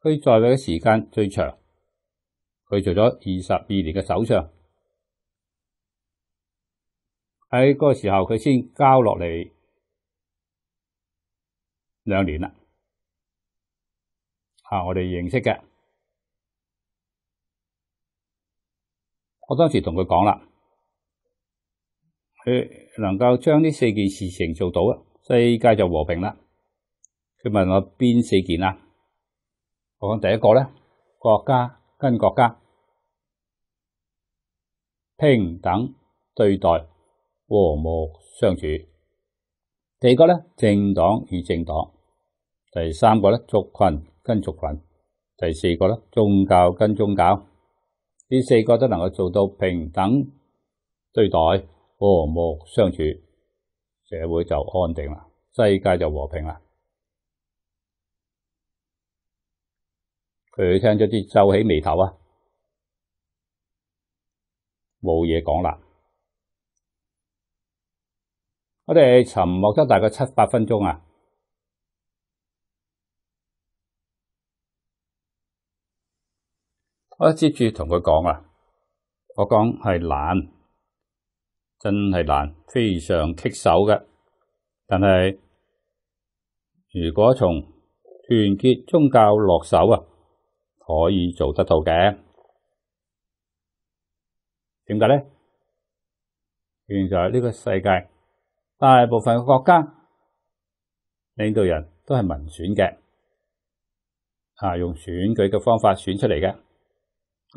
S1: 佢在位嘅时间最长，佢做咗二十二年嘅首相喺嗰个时候，佢先交落嚟。两年啦，吓我哋认识嘅，我当时同佢讲啦，佢能够将呢四件事情做到啊，世界就和平啦。佢问我边四件啊？我讲第一个咧，国家跟国家平等对待，和睦相处。第二个咧，政党与政党。第三个咧，族群跟族群；第四个咧，宗教跟宗教。呢四个都能够做到平等对待、和睦相处，社会就安定啦，世界就和平啦。佢听咗啲皱起眉头啊，冇嘢讲啦。我哋沉默咗大概七八分钟啊。我接住同佢讲啊，我讲系难，真系难，非常棘手嘅。但系如果从团结宗教落手啊，可以做得到嘅。点解呢？现在呢个世界大部分嘅国家领导人都系民选嘅，啊，用选举嘅方法选出嚟嘅。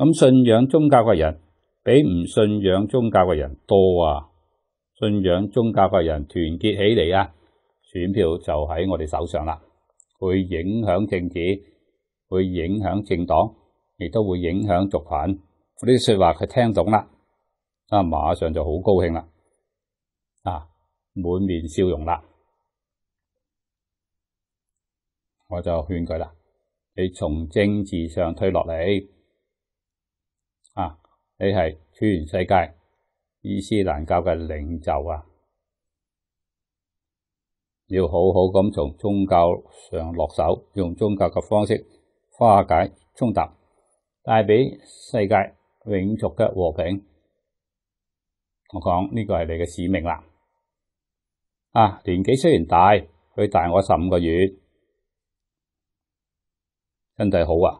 S1: 咁信仰宗教嘅人比唔信仰宗教嘅人多啊！信仰宗教嘅人团结起嚟啊，选票就喺我哋手上啦，会影响政治，会影响政党，亦都会影响族群。呢啲说话佢听懂啦，啊，马上就好高兴啦，啊，满面笑容啦。我就劝佢啦，你从政治上推落嚟。你系全世界伊斯兰教嘅领袖啊！要好好咁从宗教上落手，用宗教嘅方式化解冲突，带俾世界永续嘅和平。我讲呢个系你嘅使命啦！啊，年纪虽然大，佢大我十五个月，身体好啊！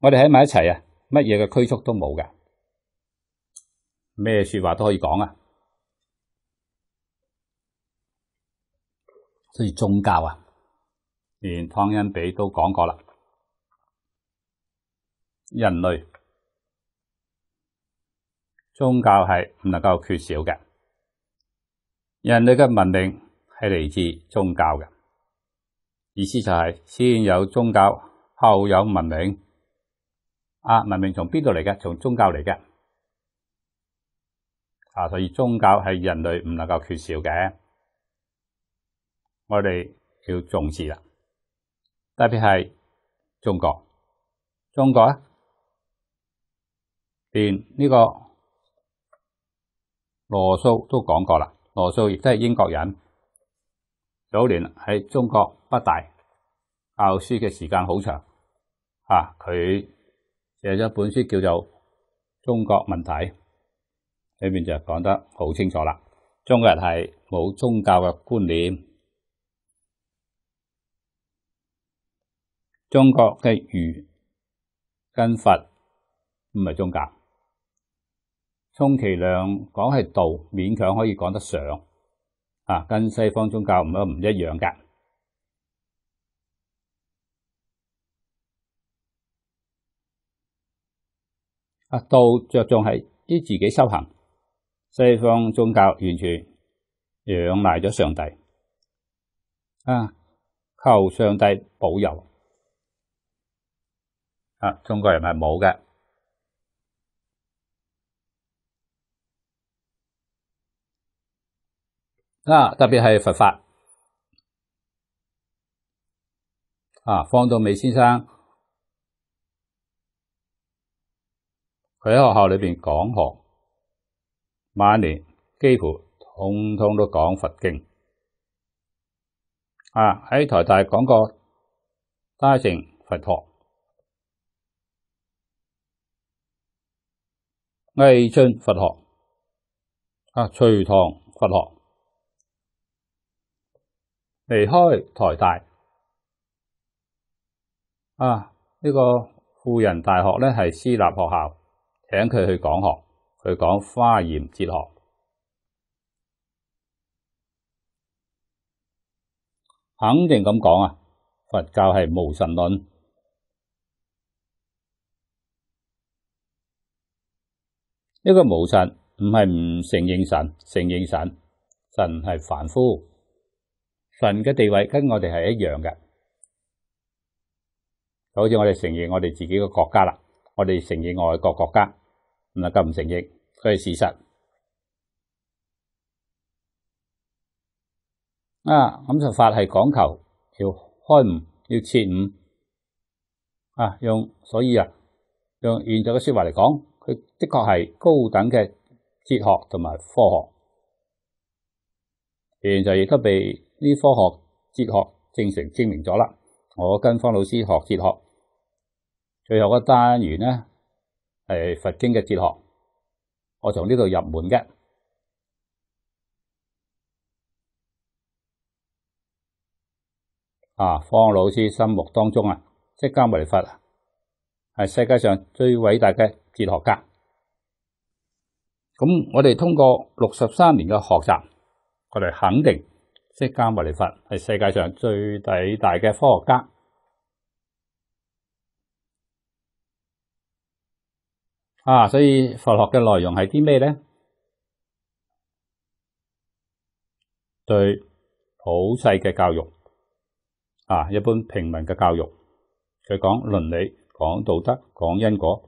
S1: 我哋喺埋一齐啊，乜嘢嘅拘束都冇嘅，咩说话都可以讲啊。所以宗教啊，连汤恩比都讲过啦，人类宗教系唔能够缺少嘅，人类嘅文明系嚟自宗教嘅，意思就系先有宗教，后有文明。啊！文明从边度嚟嘅？从宗教嚟嘅。啊，所以宗教系人类唔能够缺少嘅。我哋要重视啦，特别系中国。中国啊，连呢个罗素都讲过啦。罗素亦都系英国人，早年喺中国北大教书嘅时间好长。啊，佢。有一本书叫做《中国问题》，里面就讲得好清楚啦。中国人系冇宗教嘅观念，中国嘅儒跟佛唔系宗教，充其量讲系道，勉强可以讲得上啊，跟西方宗教唔都唔一样㗎。啊，道着重系啲自己修行，西方宗教完全仰赖咗上帝啊，求上帝保佑啊，中国人系冇嘅啊，特别系佛法啊，方道美先生。喺学校里边讲学，晚年几乎通通都讲佛经。啊，喺台大讲过大乘佛学、魏晋佛学、啊隋唐佛学，离开台大啊呢个富人大学咧系私立学校。请佢去讲学，去讲花言哲学，肯定咁讲啊！佛教系无神论，呢个无神唔系唔承认神，承认神，神系凡夫，神嘅地位跟我哋系一样嘅，好似我哋承认我哋自己嘅国家啦。我哋承认外国国家唔能够唔承认，佢系事实啊！咁就法系讲求要开悟、要切悟啊！用所以啊，用现在嘅说话嚟讲，佢的确系高等嘅哲学同埋科学。现在亦都被呢科学、哲学证成证明咗啦。我跟方老师学哲学。最后嘅单元咧系佛经嘅哲学，我从呢度入门嘅。啊，方老师心目当中啊，释迦牟尼佛系世界上最伟大嘅哲学家。咁我哋通过六十三年嘅学习，我哋肯定释迦牟尼佛系世界上最伟大嘅科学家。啊，所以佛学嘅内容系啲咩咧？对普世嘅教育，啊，一般平民嘅教育，佢讲伦理、讲道德、讲因果。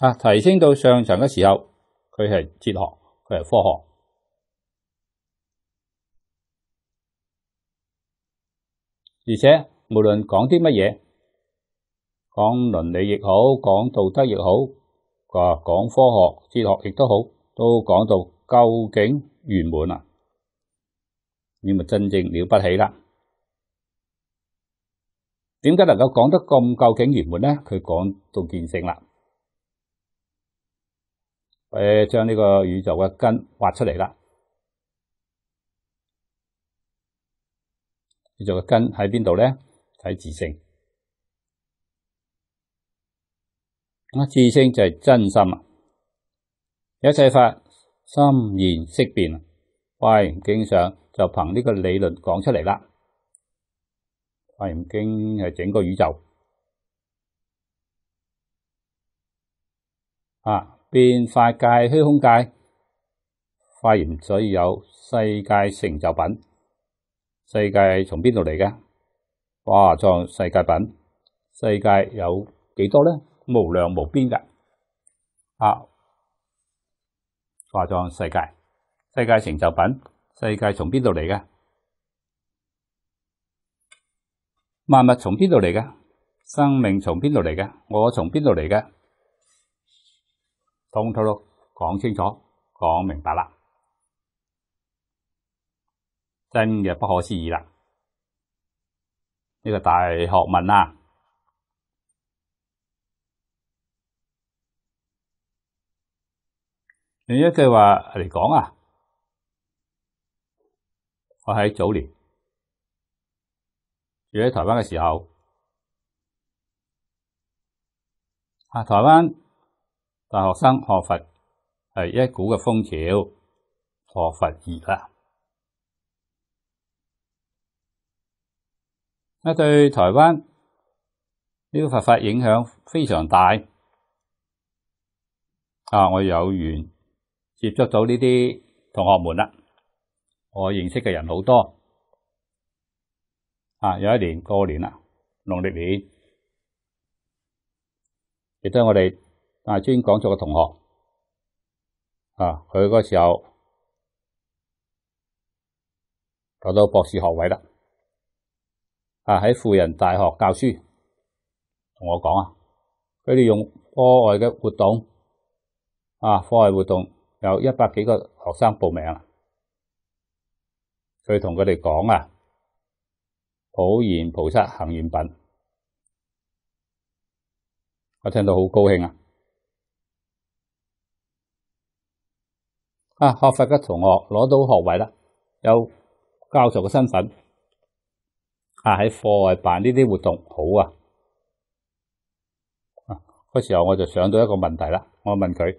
S1: 啊，提升到上层嘅时候，佢系哲学，佢系科学。而且无论讲啲乜嘢。讲伦理亦好，讲道德亦好，话讲科学、哲学亦都好，都讲到究竟圆满啊！你咪真正了不起啦！点解能够讲得咁究竟圆满呢？佢讲到见性啦，诶，将呢个宇宙嘅根挖出嚟啦！宇宙嘅根喺边度呢？喺自性。我自称就系真心啊！一切法心然色变啊！《法言经》上就凭呢个理论讲出嚟啦，《法言经》系整个宇宙啊！变化界虚空界，法言以有世界成就品。世界从边度嚟嘅？哇！创世界品，世界有几多呢？无量无边嘅啊，化妆世界，世界成就品，世界从边度嚟嘅？万物从边度嚟嘅？生命从边度嚟嘅？我从边度嚟嘅？通通都讲清楚，讲明白啦，真嘅不可思议啦！呢个大学问啊！另一句话嚟讲啊，我喺早年住喺台湾嘅时候，啊台湾大学生学佛系一股嘅风潮，学佛热啦。啊，对台湾呢个佛法影响非常大啊！我有缘。接触到呢啲同学们啦，我认识嘅人好多啊！有一年过年啦，农历年，亦都系我哋大专讲座嘅同学啊，佢嗰时候攞到博士学位啦，啊喺富人大学教书，同我讲啊，佢哋用课外嘅活动啊，课外活动。有一百几个学生报名啦，佢同佢哋讲啊，普贤菩萨行愿品，我听到好高兴啊！啊，学佛嘅同学攞到学位啦，有教授嘅身份，啊喺课外办呢啲活动好啊！嗰时候我就想到一个问题啦，我问佢。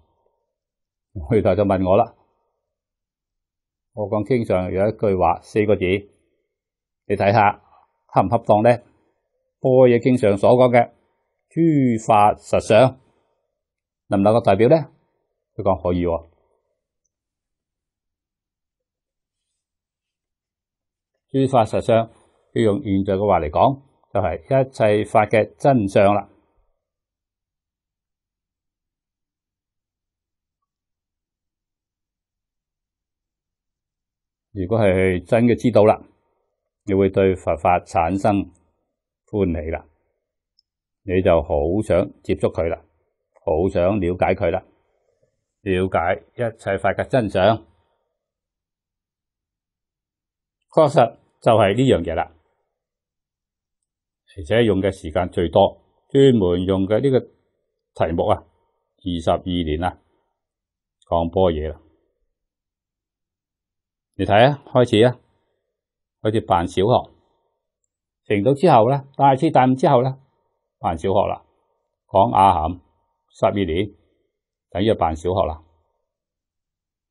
S1: 去头就问我啦，我讲经常有一句话四个字，你睇下恰唔恰当咧？我亦经常所讲嘅诸法实相，能唔能够代表咧？佢讲可以。诸法实相要用现在嘅话嚟讲，就系一切法嘅真相啦。如果係真嘅知道啦，你會對佛法產生歡喜啦，你就好想接觸佢啦，好想了解佢啦，了解一切法嘅真相，確實就係呢樣嘢啦，而且用嘅時間最多，專門用嘅呢個題目啊，二十二年啦，講波嘢啦。你睇啊，开始啊，开始办小学，成到之后咧，大四大五之后咧，办小学啦，讲阿含十二年，等于办小学啦，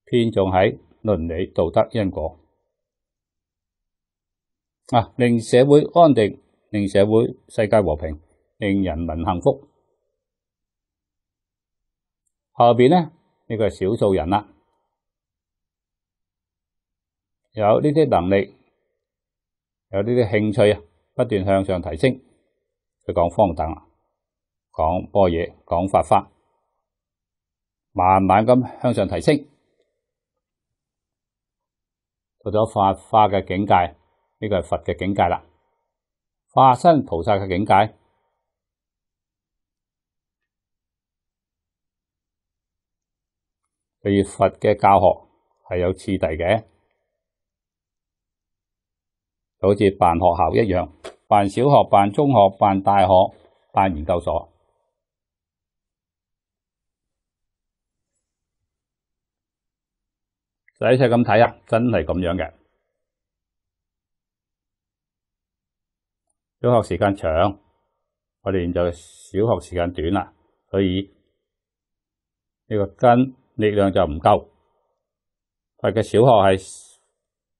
S1: 偏重喺伦理道德因果啊，令社会安定，令社会世界和平，令人民幸福。后边咧，呢个系少数人啦。有呢啲能力，有呢啲兴趣啊，不断向上提升，佢讲方等啦，讲波嘢，讲法法，慢慢咁向上提升，到咗法花嘅境界，呢个系佛嘅境界啦，化身菩萨嘅境界，对佛嘅教学系有次第嘅。就好似办学校一样，办小学、办中学、办大学、办研究所，仔一齐咁睇啊！真系咁样嘅。小学时间长，我哋现在小学时间短啦，所以呢个根力量就唔够。佢嘅小学系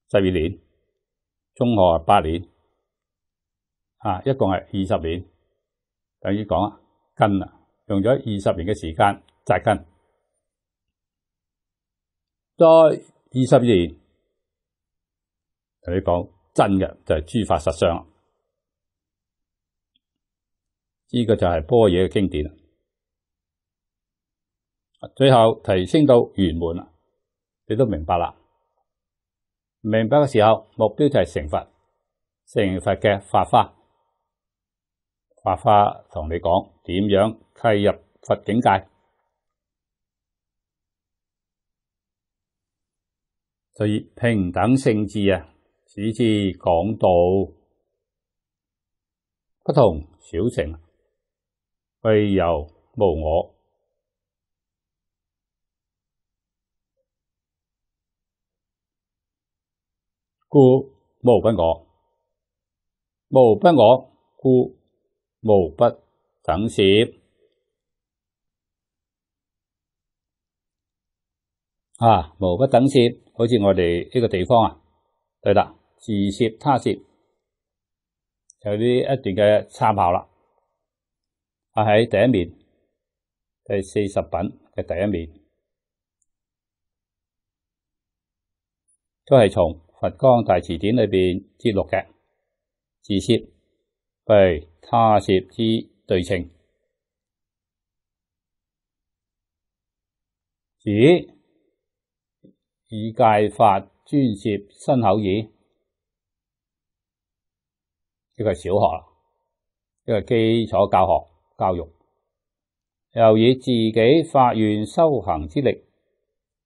S1: 十二年。中学八年啊，一共系二十年，等于讲根啊，用咗二十年嘅时间扎根。再二十年，等你讲真嘅就系诸法实相。呢个就系波野嘅经典。最后提升到圆满啦，你都明白啦。明白嘅时候，目标就系成佛，成佛嘅法花，法花同你讲点样契入佛境界。所以平等性智啊，此至讲道不同小情，非由无我。故无不我，无不我故无不等涉啊！无不等涉，好似我哋呢个地方啊，对啦，自涉他涉，有啲一段嘅参考啦。我喺第一面第四十品嘅第一面，都系从。佛光大辞典里边揭露嘅自摄、被他摄之对称，指以戒法专摄心口耳，呢个小学，呢个基础教学教育，又以自己法愿修行之力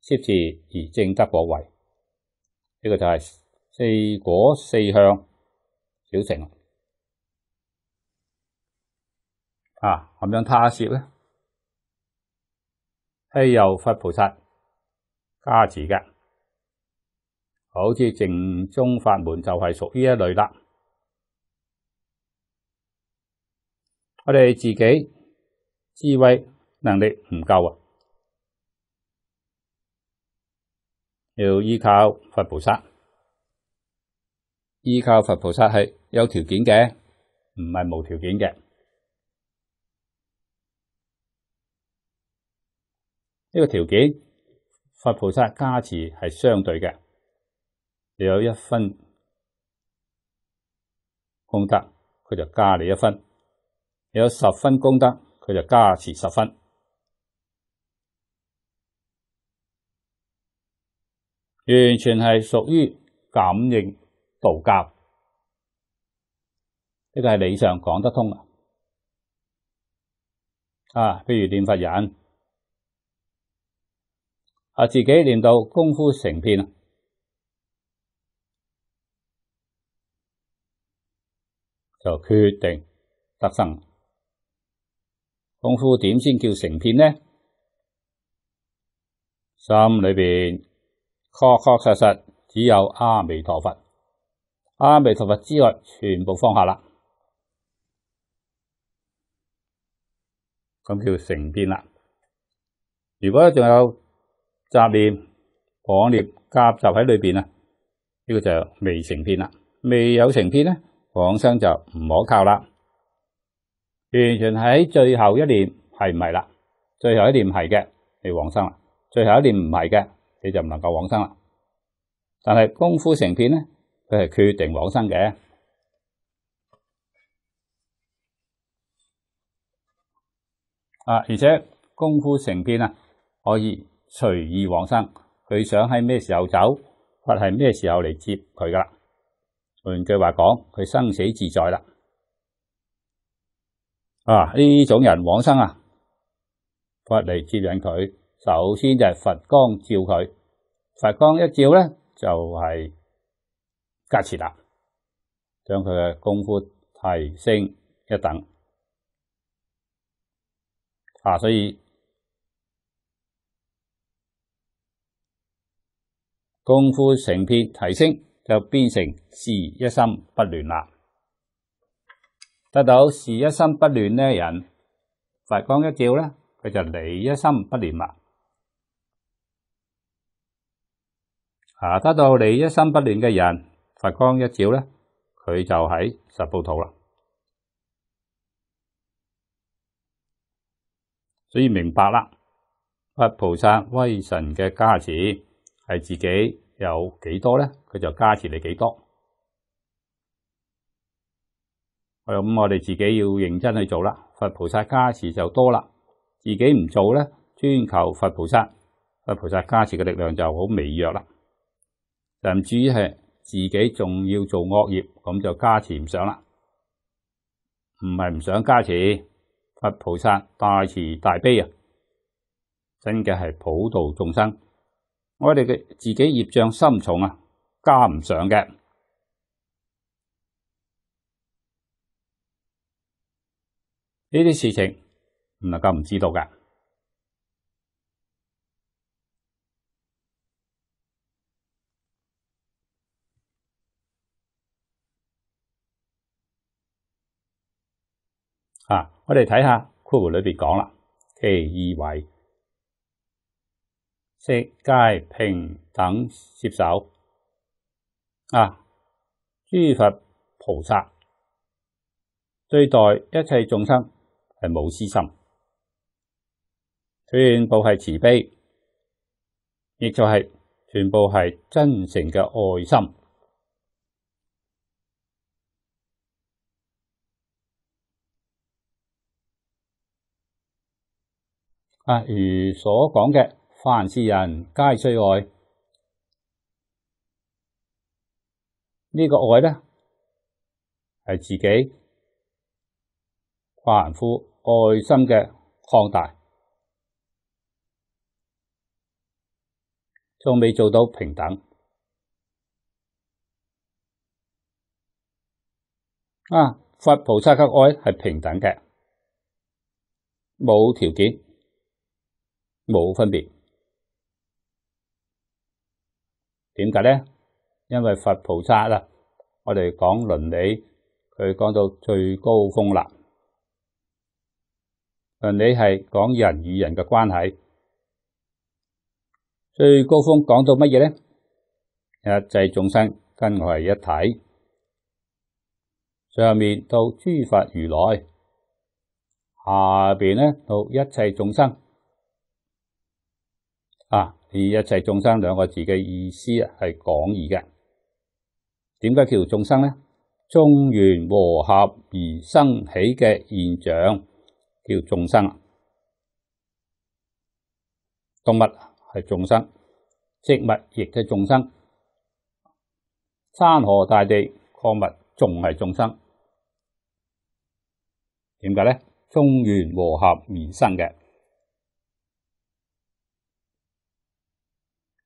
S1: 摄持而正得果位。呢个就系四果四向小城啊，咁样他摄咧，系由佛菩萨加持嘅，好似正宗法门就系属于一类啦。我哋自己智慧能力唔够啊。要依靠佛菩萨，依靠佛菩萨系有条件嘅，唔系无条件嘅。呢个条件，佛菩萨加持系相对嘅。你有一分功德，佢就加你一分；你有十分功德，佢就加持十分。完全系属于感应道教，呢个系理上讲得通啊！啊，譬如念佛人，啊自己练到功夫成片啊，就决定得生。功夫点先叫成片呢？心里边。确确实实只有阿弥陀佛，阿弥陀佛之外全部放下啦，咁叫成片啦。如果仲有杂念、妄念夹杂喺里边啊，呢个就未成片啦。未有成片咧，往生就唔可靠啦。完全喺最后一念系唔系啦？最后一念系嘅系往生啦，最后一念唔系嘅。你就唔能够往生啦，但系功夫成片呢？佢系决定往生嘅啊！而且功夫成片啊，可以随意往生，佢想喺咩时候走，佛系咩时候嚟接佢噶啦。换句话讲，佢生死自在啦啊！呢种人往生啊，佛嚟接引佢。首先就系佛光照佢，佛光一照咧，就系加持啦，将佢嘅功夫提升一等。啊，所以功夫成片提升，就变成事一心不乱啦。得到事一心不乱呢人，佛光一照咧，佢就理一心不乱啦。啊！得到你一心不乱嘅人，佛光一照咧，佢就喺十步土啦。所以明白啦，佛菩萨威神嘅加持系自己有几多咧，佢就加持你几多。咁我哋自己要认真去做啦。佛菩萨加持就多啦，自己唔做咧，专求佛菩萨，佛菩萨加持嘅力量就好微弱啦。甚至系自己仲要做恶业，咁就加持唔上啦。唔系唔想加持，佛菩萨大慈大悲啊，真嘅系普度众生。我哋嘅自己业障深重啊，加唔上嘅呢啲事情，唔能够唔知道嘅。啊！我哋睇下《括弧》里边讲啦，其二为世界平等接受啊，诸佛菩萨对待一切众生系无私心，全部系慈悲，亦就系全部系真诚嘅爱心。啊！如所讲嘅，凡是人皆需爱。呢个爱呢，系自己凡夫富爱心嘅扩大，仲未做到平等。啊！佛菩萨嘅爱系平等嘅，冇条件。冇分别，点解咧？因为佛菩萨啦，我哋讲伦理，佢讲到最高峰啦。伦理系讲人与人嘅关系，最高峰讲到乜嘢咧？一切众生跟我系一体，上面到诸佛如来，下边咧到一切众生。啊！而一切众生两个字嘅意思系广义嘅。点解叫众生呢？中原和合而生起嘅现象叫众生。动物系众生，植物亦系众生。山河大地矿物仲系众生。点解呢？中原和合而生嘅。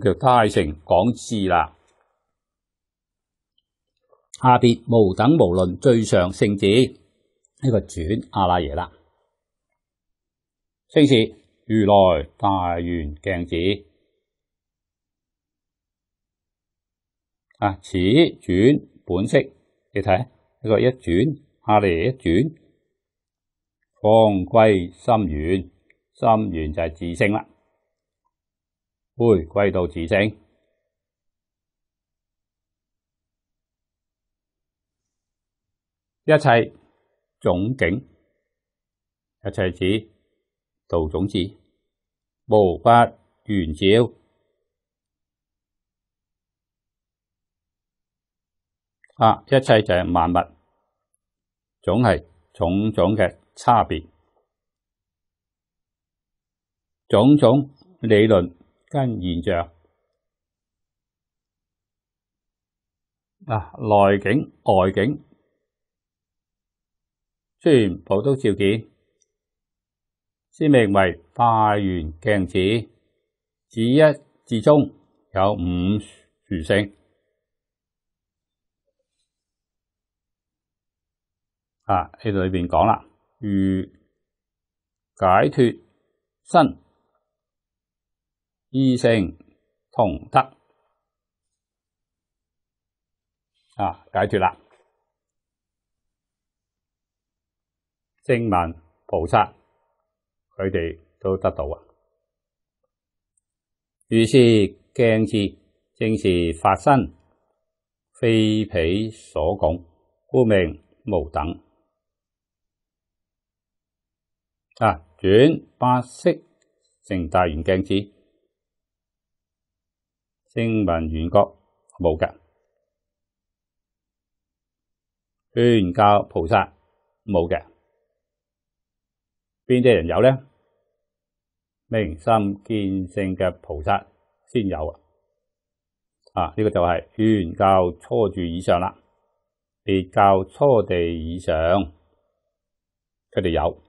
S1: 叫大乘講字啦，下别無等無論最上聖子呢個轉阿拉耶啦。聖字如來大圆鏡子啊，此轉本色，你睇呢個一轉，拉耶一轉，方歸心願，心願就係自性啦。回归到自性，一切种境，一切指道种子，无发圆照啊！一切就系万物，总系种种嘅差别，种种理论。跟现象啊，内景外景，全部都照见，先名为化缘镜子，自一至中有五殊胜啊！喺里边讲啦，如解脱身。异性同德啊，解脱啦！圣文菩萨佢哋都得到啊。于是镜子正是法身，非彼所讲，故名无等啊。转白色成大圆镜子。清文远觉冇嘅，劝教菩萨冇嘅，边啲人有咧？明心见性嘅菩萨先有啊！呢个就系劝教初住以上啦，别教初地以上，佢哋有。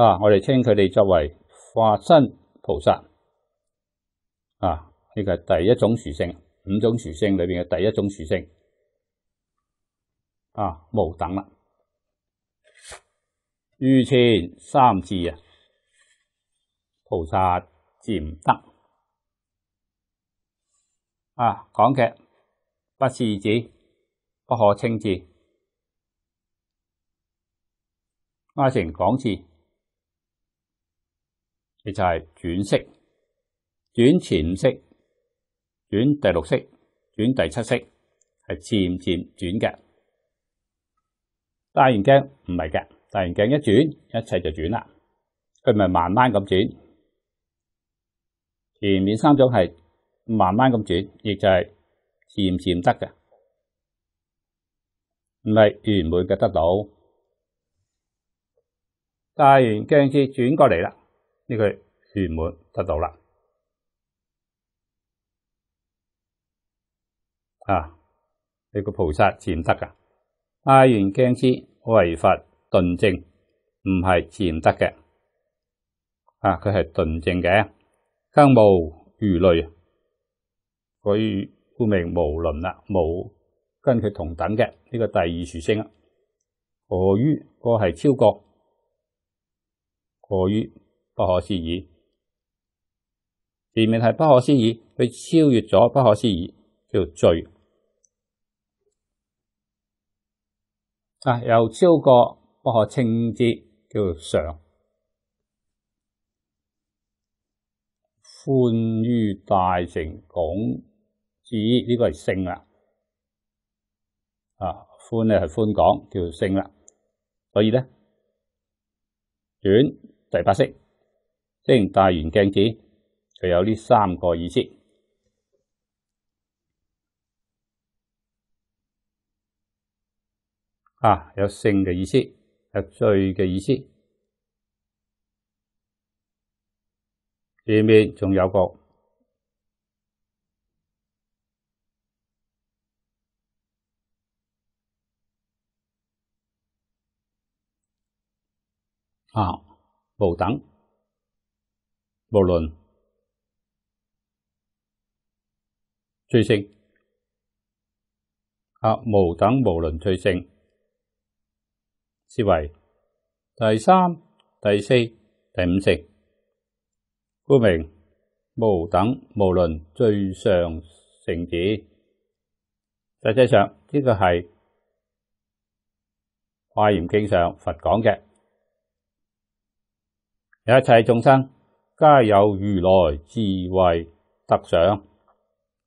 S1: 啊！我哋称佢哋作为化身菩萨啊，呢个系第一种殊胜，五种殊胜里边嘅第一种殊胜啊，无等啦。如前三字啊，菩萨渐得啊，讲剧不是指不可称字，阿成讲字。亦就系转色，转前色，转第六色，转第七色，系渐渐转嘅。戴完镜唔系嘅，戴完镜一转，一切就转啦。佢唔系慢慢咁转，前面三种系慢慢咁转，亦就系渐渐得嘅，唔系完满嘅得到。戴完镜先转过嚟啦。呢个圆满得到啦，啊，你个菩萨禅得噶，阿元镜师唯法顿证，唔系禅得嘅，啊，佢系顿证嘅，更无如类，佢故名无伦啦，无跟佢同等嘅，呢个第二殊胜啊。何于，个系超过，何于。不可思议，前面系不可思议，佢超越咗不可思议，叫罪啊，又超过不可称之，叫常。宽于大成广智呢个系圣啦，啊宽咧系宽广，叫圣啦，所以咧短就系白色。正大圆镜子，佢有呢三个意思啊，有性嘅意思，有罪嘅意思，里面仲有个啊无等。无论罪性、啊，无等、无论罪性，是为第三、第四、第五成。故名无等无论最上成子。实际上呢个系《华严经》上佛讲嘅，一切众生。皆有如来智慧得想。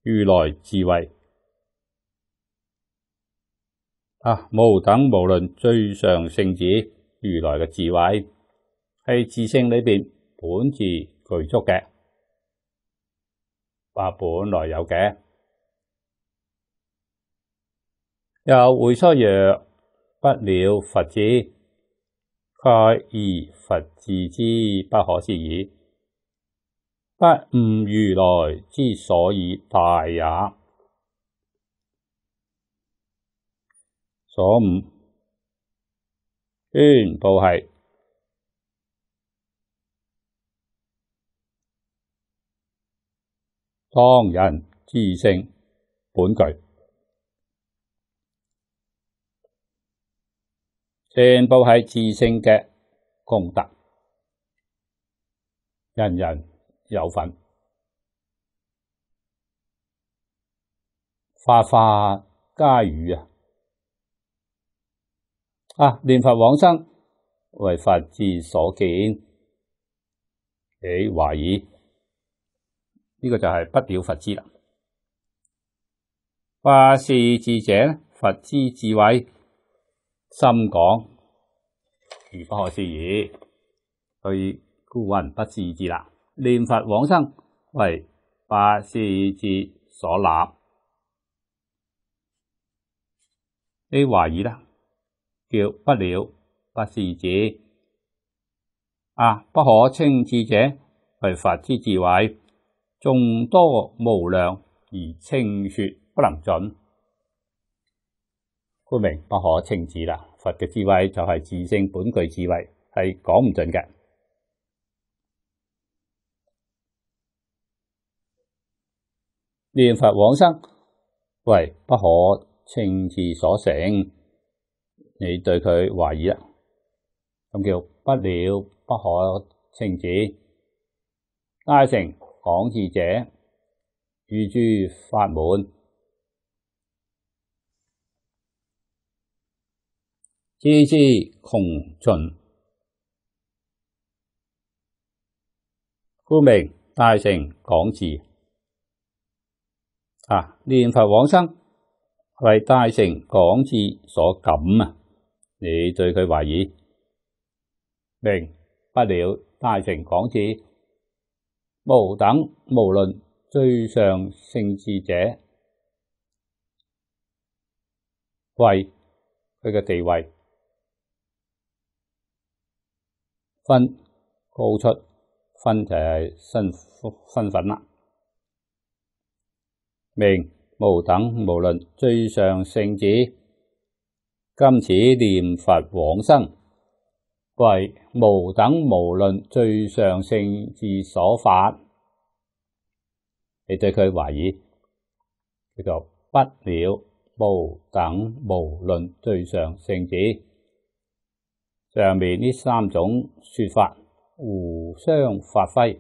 S1: 如来智慧啊，无等无论最上圣旨，如来嘅智慧系自性里边本自具足嘅，啊本来有嘅。又回说曰：不了佛智，盖而佛智之不可思议。不悟如来之所以大也，所悟全部系当人之性本具，全部系自性嘅功德，人人。有份化法加语啊！啊，念佛往生为佛之所见，起怀疑呢个就系不表佛之啦。话是智者，佛之智慧深广如不可思议，所以孤云不自知啦。念佛往生为八事字所立。你怀疑啦，叫不了八事字啊，不可称智者为佛之智慧，众多无量而清说不能准，故明不可称智啦。佛嘅智慧就系自性本具智慧，系讲唔尽嘅。念佛往生，喂，不可轻自所成，你对佢怀疑啦，咁叫不了，不可轻止。大成讲字者，遇诸法门。知之穷尽，故名大成讲字。啊！念佛往生为大乘广智所感啊！你对佢怀疑，明不了大乘广智无等无论最上圣智者位佢嘅地位分高出分就系身分分份啦。明无等无论最上圣旨，今此念佛往生；为无等无论最上圣旨所法，你对佢怀疑，叫做不了无等无论最上圣旨。上面呢三种说法互相发挥。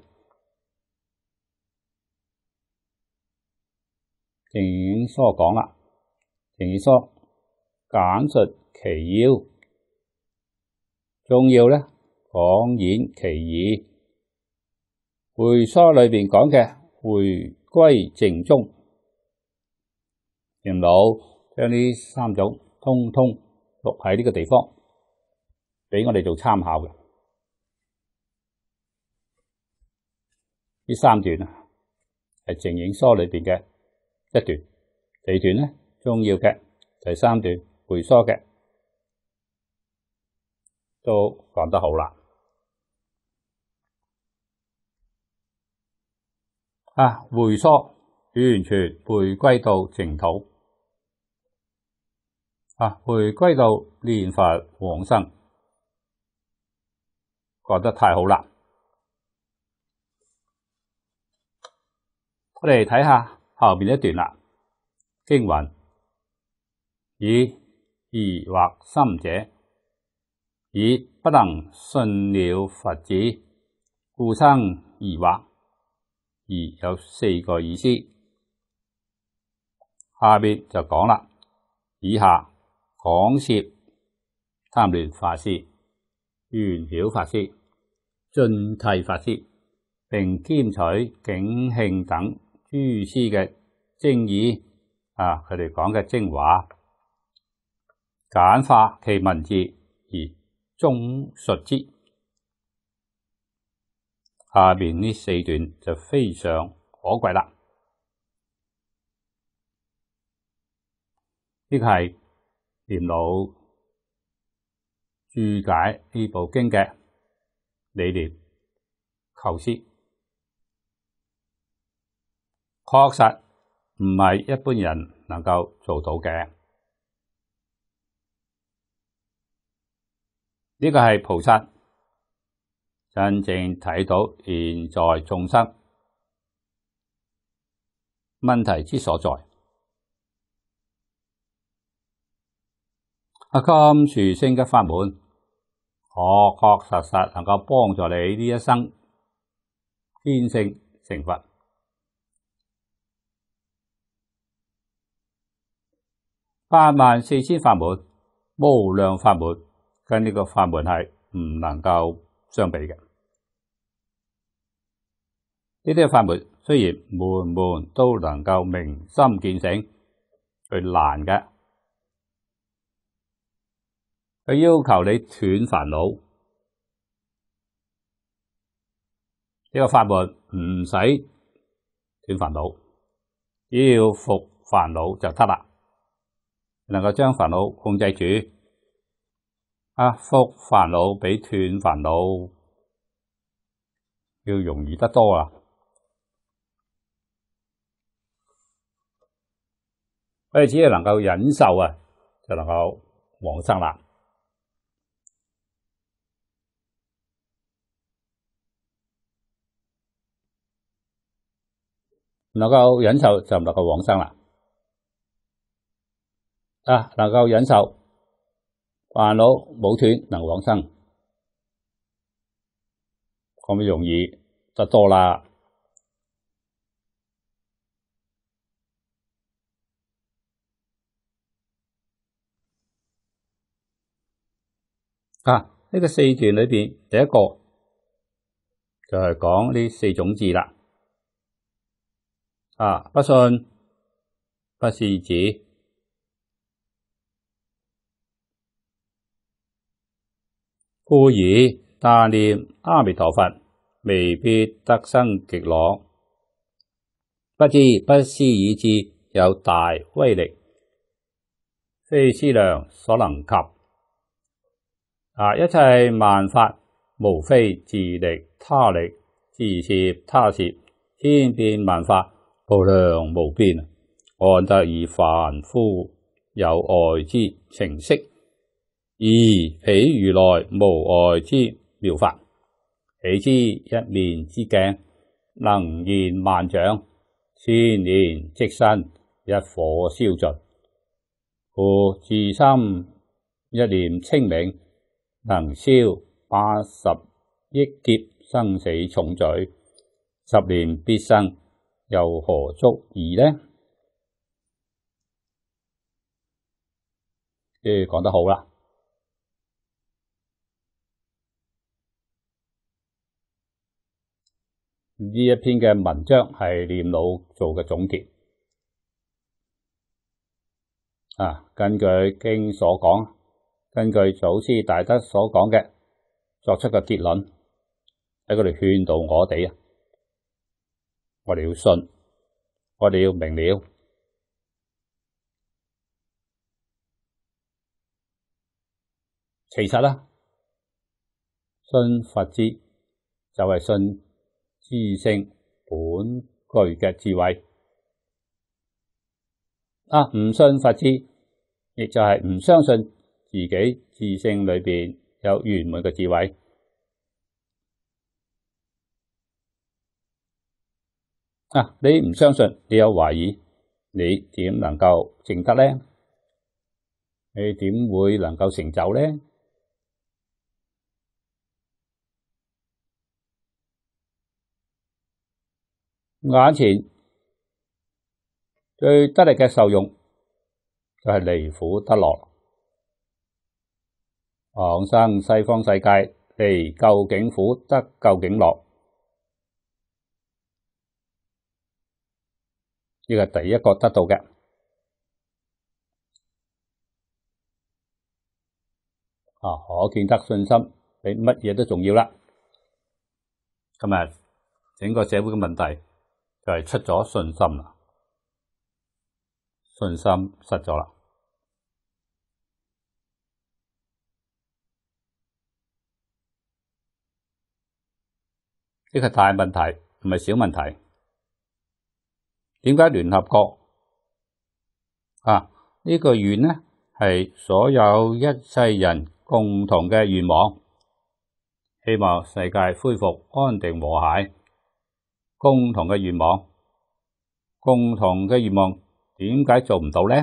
S1: 静影疏讲啦，静影疏简述其要，仲要咧讲演其耳，回疏里边讲嘅回归正宗，元老将呢三种通通录喺呢个地方，俾我哋做参考嘅，呢三段啊系静影疏里边嘅。一段、第二段咧重要嘅，第三段回缩嘅都讲得好啦。啊，回缩完全回归到净土，啊，回归到念佛往生，讲得太好啦。我哋睇下。后边一段啦，经云：以疑惑心者，以不能信了佛子，故生疑惑。而有四个意思。下边就讲啦，以下讲涉贪恋法师、愿晓法师、尽替法师，并兼取景庆等。诸师嘅精义啊，佢哋讲嘅精华，简化其文字而综述之。下边呢四段就非常可贵啦，个系电脑注解呢部经嘅理念构思。确实唔系一般人能够做到嘅。呢个系菩萨真正睇到现在众生问题之所在。阿金殊星嘅法门，确确实实能够帮助你呢一生天性成佛。八万四千法门，无量法门，跟呢个法门系唔能够相比嘅。呢啲法门虽然门门都能够明心见性，佢难嘅，佢要求你断烦恼。呢个法门唔使断烦恼，只要服烦恼就得啦。能够将烦恼控制住，啊，服烦恼比断烦恼要容易得多啊！我哋只系能够忍受啊，就能够往生啦。能够忍受就唔能够往生啦。啊！能够忍受烦恼，冇断能往生，咁容易得多啦。啊！呢个四段里边第一个就系讲呢四种字啦。啊！不信不是指。故而但念阿弥陀佛，未必得生极乐。不知不思已至有大威力，非思量所能及。啊！一切万法无非自力他力自摄他摄，千变万化，无量无边。按得以凡夫有爱之情识。而起如来无碍之妙法，岂知一面之镜，能言万丈，千年积身一火烧尽。故自心一念清明，能消八十亿劫生死重罪。十年必生，又何足疑呢？系讲得好啦。呢一篇嘅文章系念老做嘅总结啊！根据经所讲，根据祖师大德所讲嘅，作出嘅结论喺佢哋劝导我哋啊，我哋要信，我哋要明了。其实咧，信佛之就系信。智性本具嘅智慧啊，唔信佛知，亦就系唔相信自己智性里边有圆满嘅智慧啊！你唔相信，你有怀疑，你点能够净得呢？你点会能够成就呢？眼前最得力嘅受用就系离苦得乐。往生西方世界，离究竟苦得究竟乐，呢个第一个得到嘅啊，可见得信心比乜嘢都重要啦。今日整个社会嘅问题。就系出咗信心啦，信心失咗啦，呢个大问题唔系小问题。点解联合国啊？呢个愿呢系所有一切人共同嘅愿望，希望世界恢复安定和谐。共同嘅愿望，共同嘅愿望，点解做唔到呢？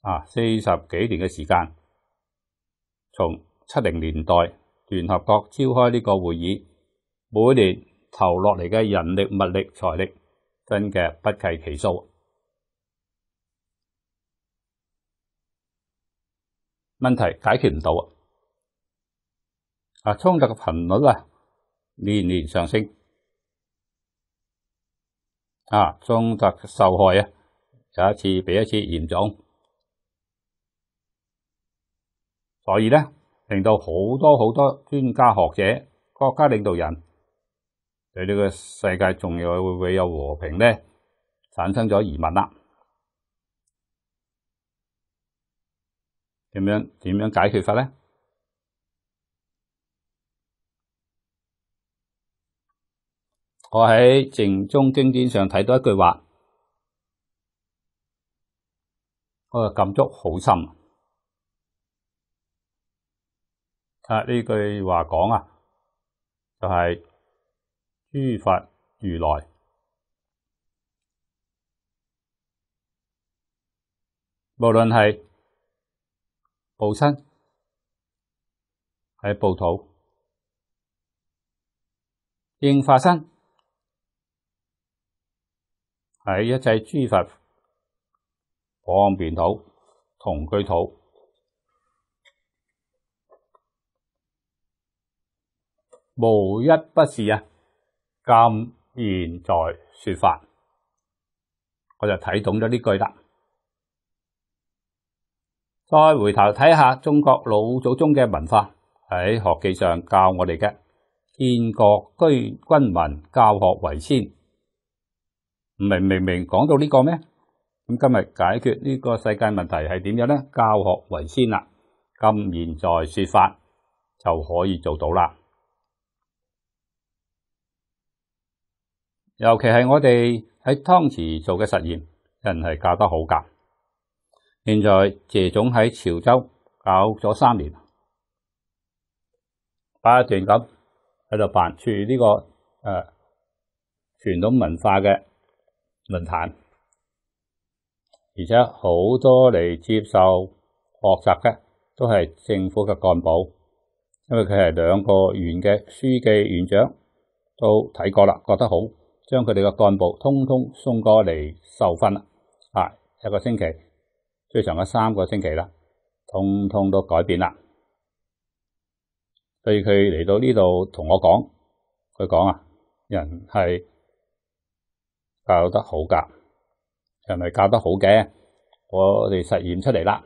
S1: 啊，四十几年嘅时间，从七零年代联合国召开呢个会议，每年投落嚟嘅人力、物力、财力，真嘅不计其数。问题解决唔到啊！啊，冲突嘅频率啊！年年上升，啊，中特受害啊，有一次比一次严重，所以咧令到好多好多专家学者、国家领导人对呢个世界仲有会会有和平咧产生咗疑问啦。点样点样解决法咧？我喺净宗经典上睇到一句话，我嘅感触好深。啊，呢句话讲啊，就系诸佛如来，无论系布身，系布土，应化身。喺一切诸佛方便土同居土，无一不是啊！今现在说法，我就睇懂咗呢句啦。再回头睇下中国老祖宗嘅文化喺学记上教我哋嘅，建国居君民，教学为先。唔明明明讲到呢个咩？咁今日解决呢个世界问题系点样咧？教学为先啦，今现在说法就可以做到啦。尤其系我哋喺汤池做嘅实验，真系教得好噶。现在谢总喺潮州搞咗三年，不断咁喺度办处呢个诶传统文化嘅。论坛，而且好多嚟接受学习嘅都系政府嘅干部，因为佢系两个县嘅书记、县长都睇过啦，觉得好，将佢哋嘅干部通通送过嚟受训啦，啊，一个星期，最长嘅三个星期啦，通通都改变啦，所以佢嚟到呢度同我讲，佢讲啊，人系。教得好噶，系咪教得好嘅。我哋实验出嚟啦，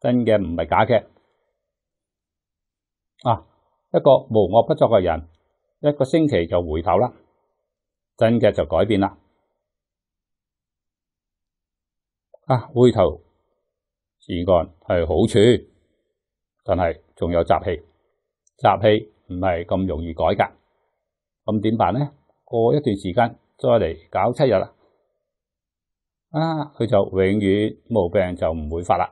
S1: 真嘅唔系假嘅。啊，一个无恶不作嘅人，一个星期就回头啦，真嘅就改变啦。啊，回头自干系好处，但系仲有杂气，杂气唔系咁容易改噶。咁点办呢？过一段时间。再嚟搞七日啦，啊，佢就永远冇病就唔会发啦。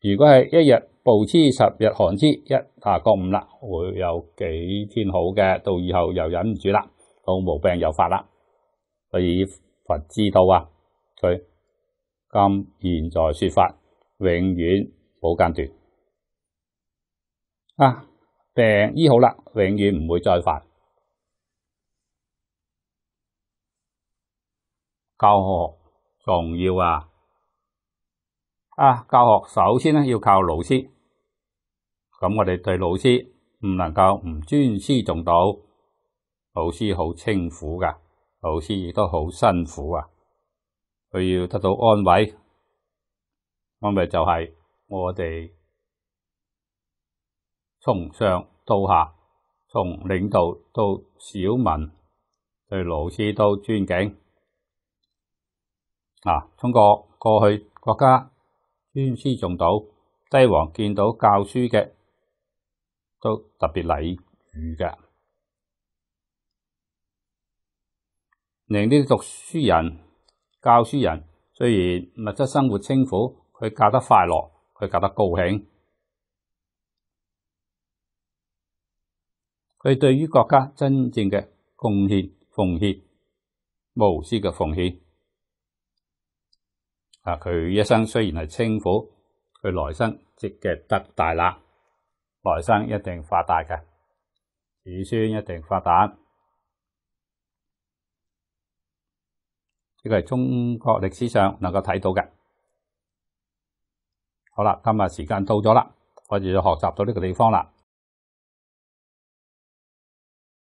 S1: 如果系一日暴痴，十日寒痴，一下觉五啦，会有几天好嘅。到以后又忍唔住啦，到毛病又发啦。所以佛知道啊，佢今现在说法永远冇间断啊，病医好啦，永远唔会再犯。教学重要啊！啊，教学首先咧要靠老师，咁我哋对老师唔能够唔尊师重道，老师好清苦噶，老师亦都好辛苦啊，佢要得到安慰，安慰就系我哋从上到下，从领导到小民，对老师都尊敬。嗱，通過过去國家尊师重道、低王見到教書嘅都特別禮遇嘅，令啲讀書人、教書人雖然物質生活清苦，佢教得快樂，佢教得高興，佢對於國家真正嘅贡獻、奉獻、無私嘅奉獻。啊！佢一生虽然系清苦，佢来生即极得大啦，来生一定发达嘅，子孙一定发达。呢个系中国历史上能够睇到嘅。好啦，今日时间到咗啦，我哋学习到呢个地方啦。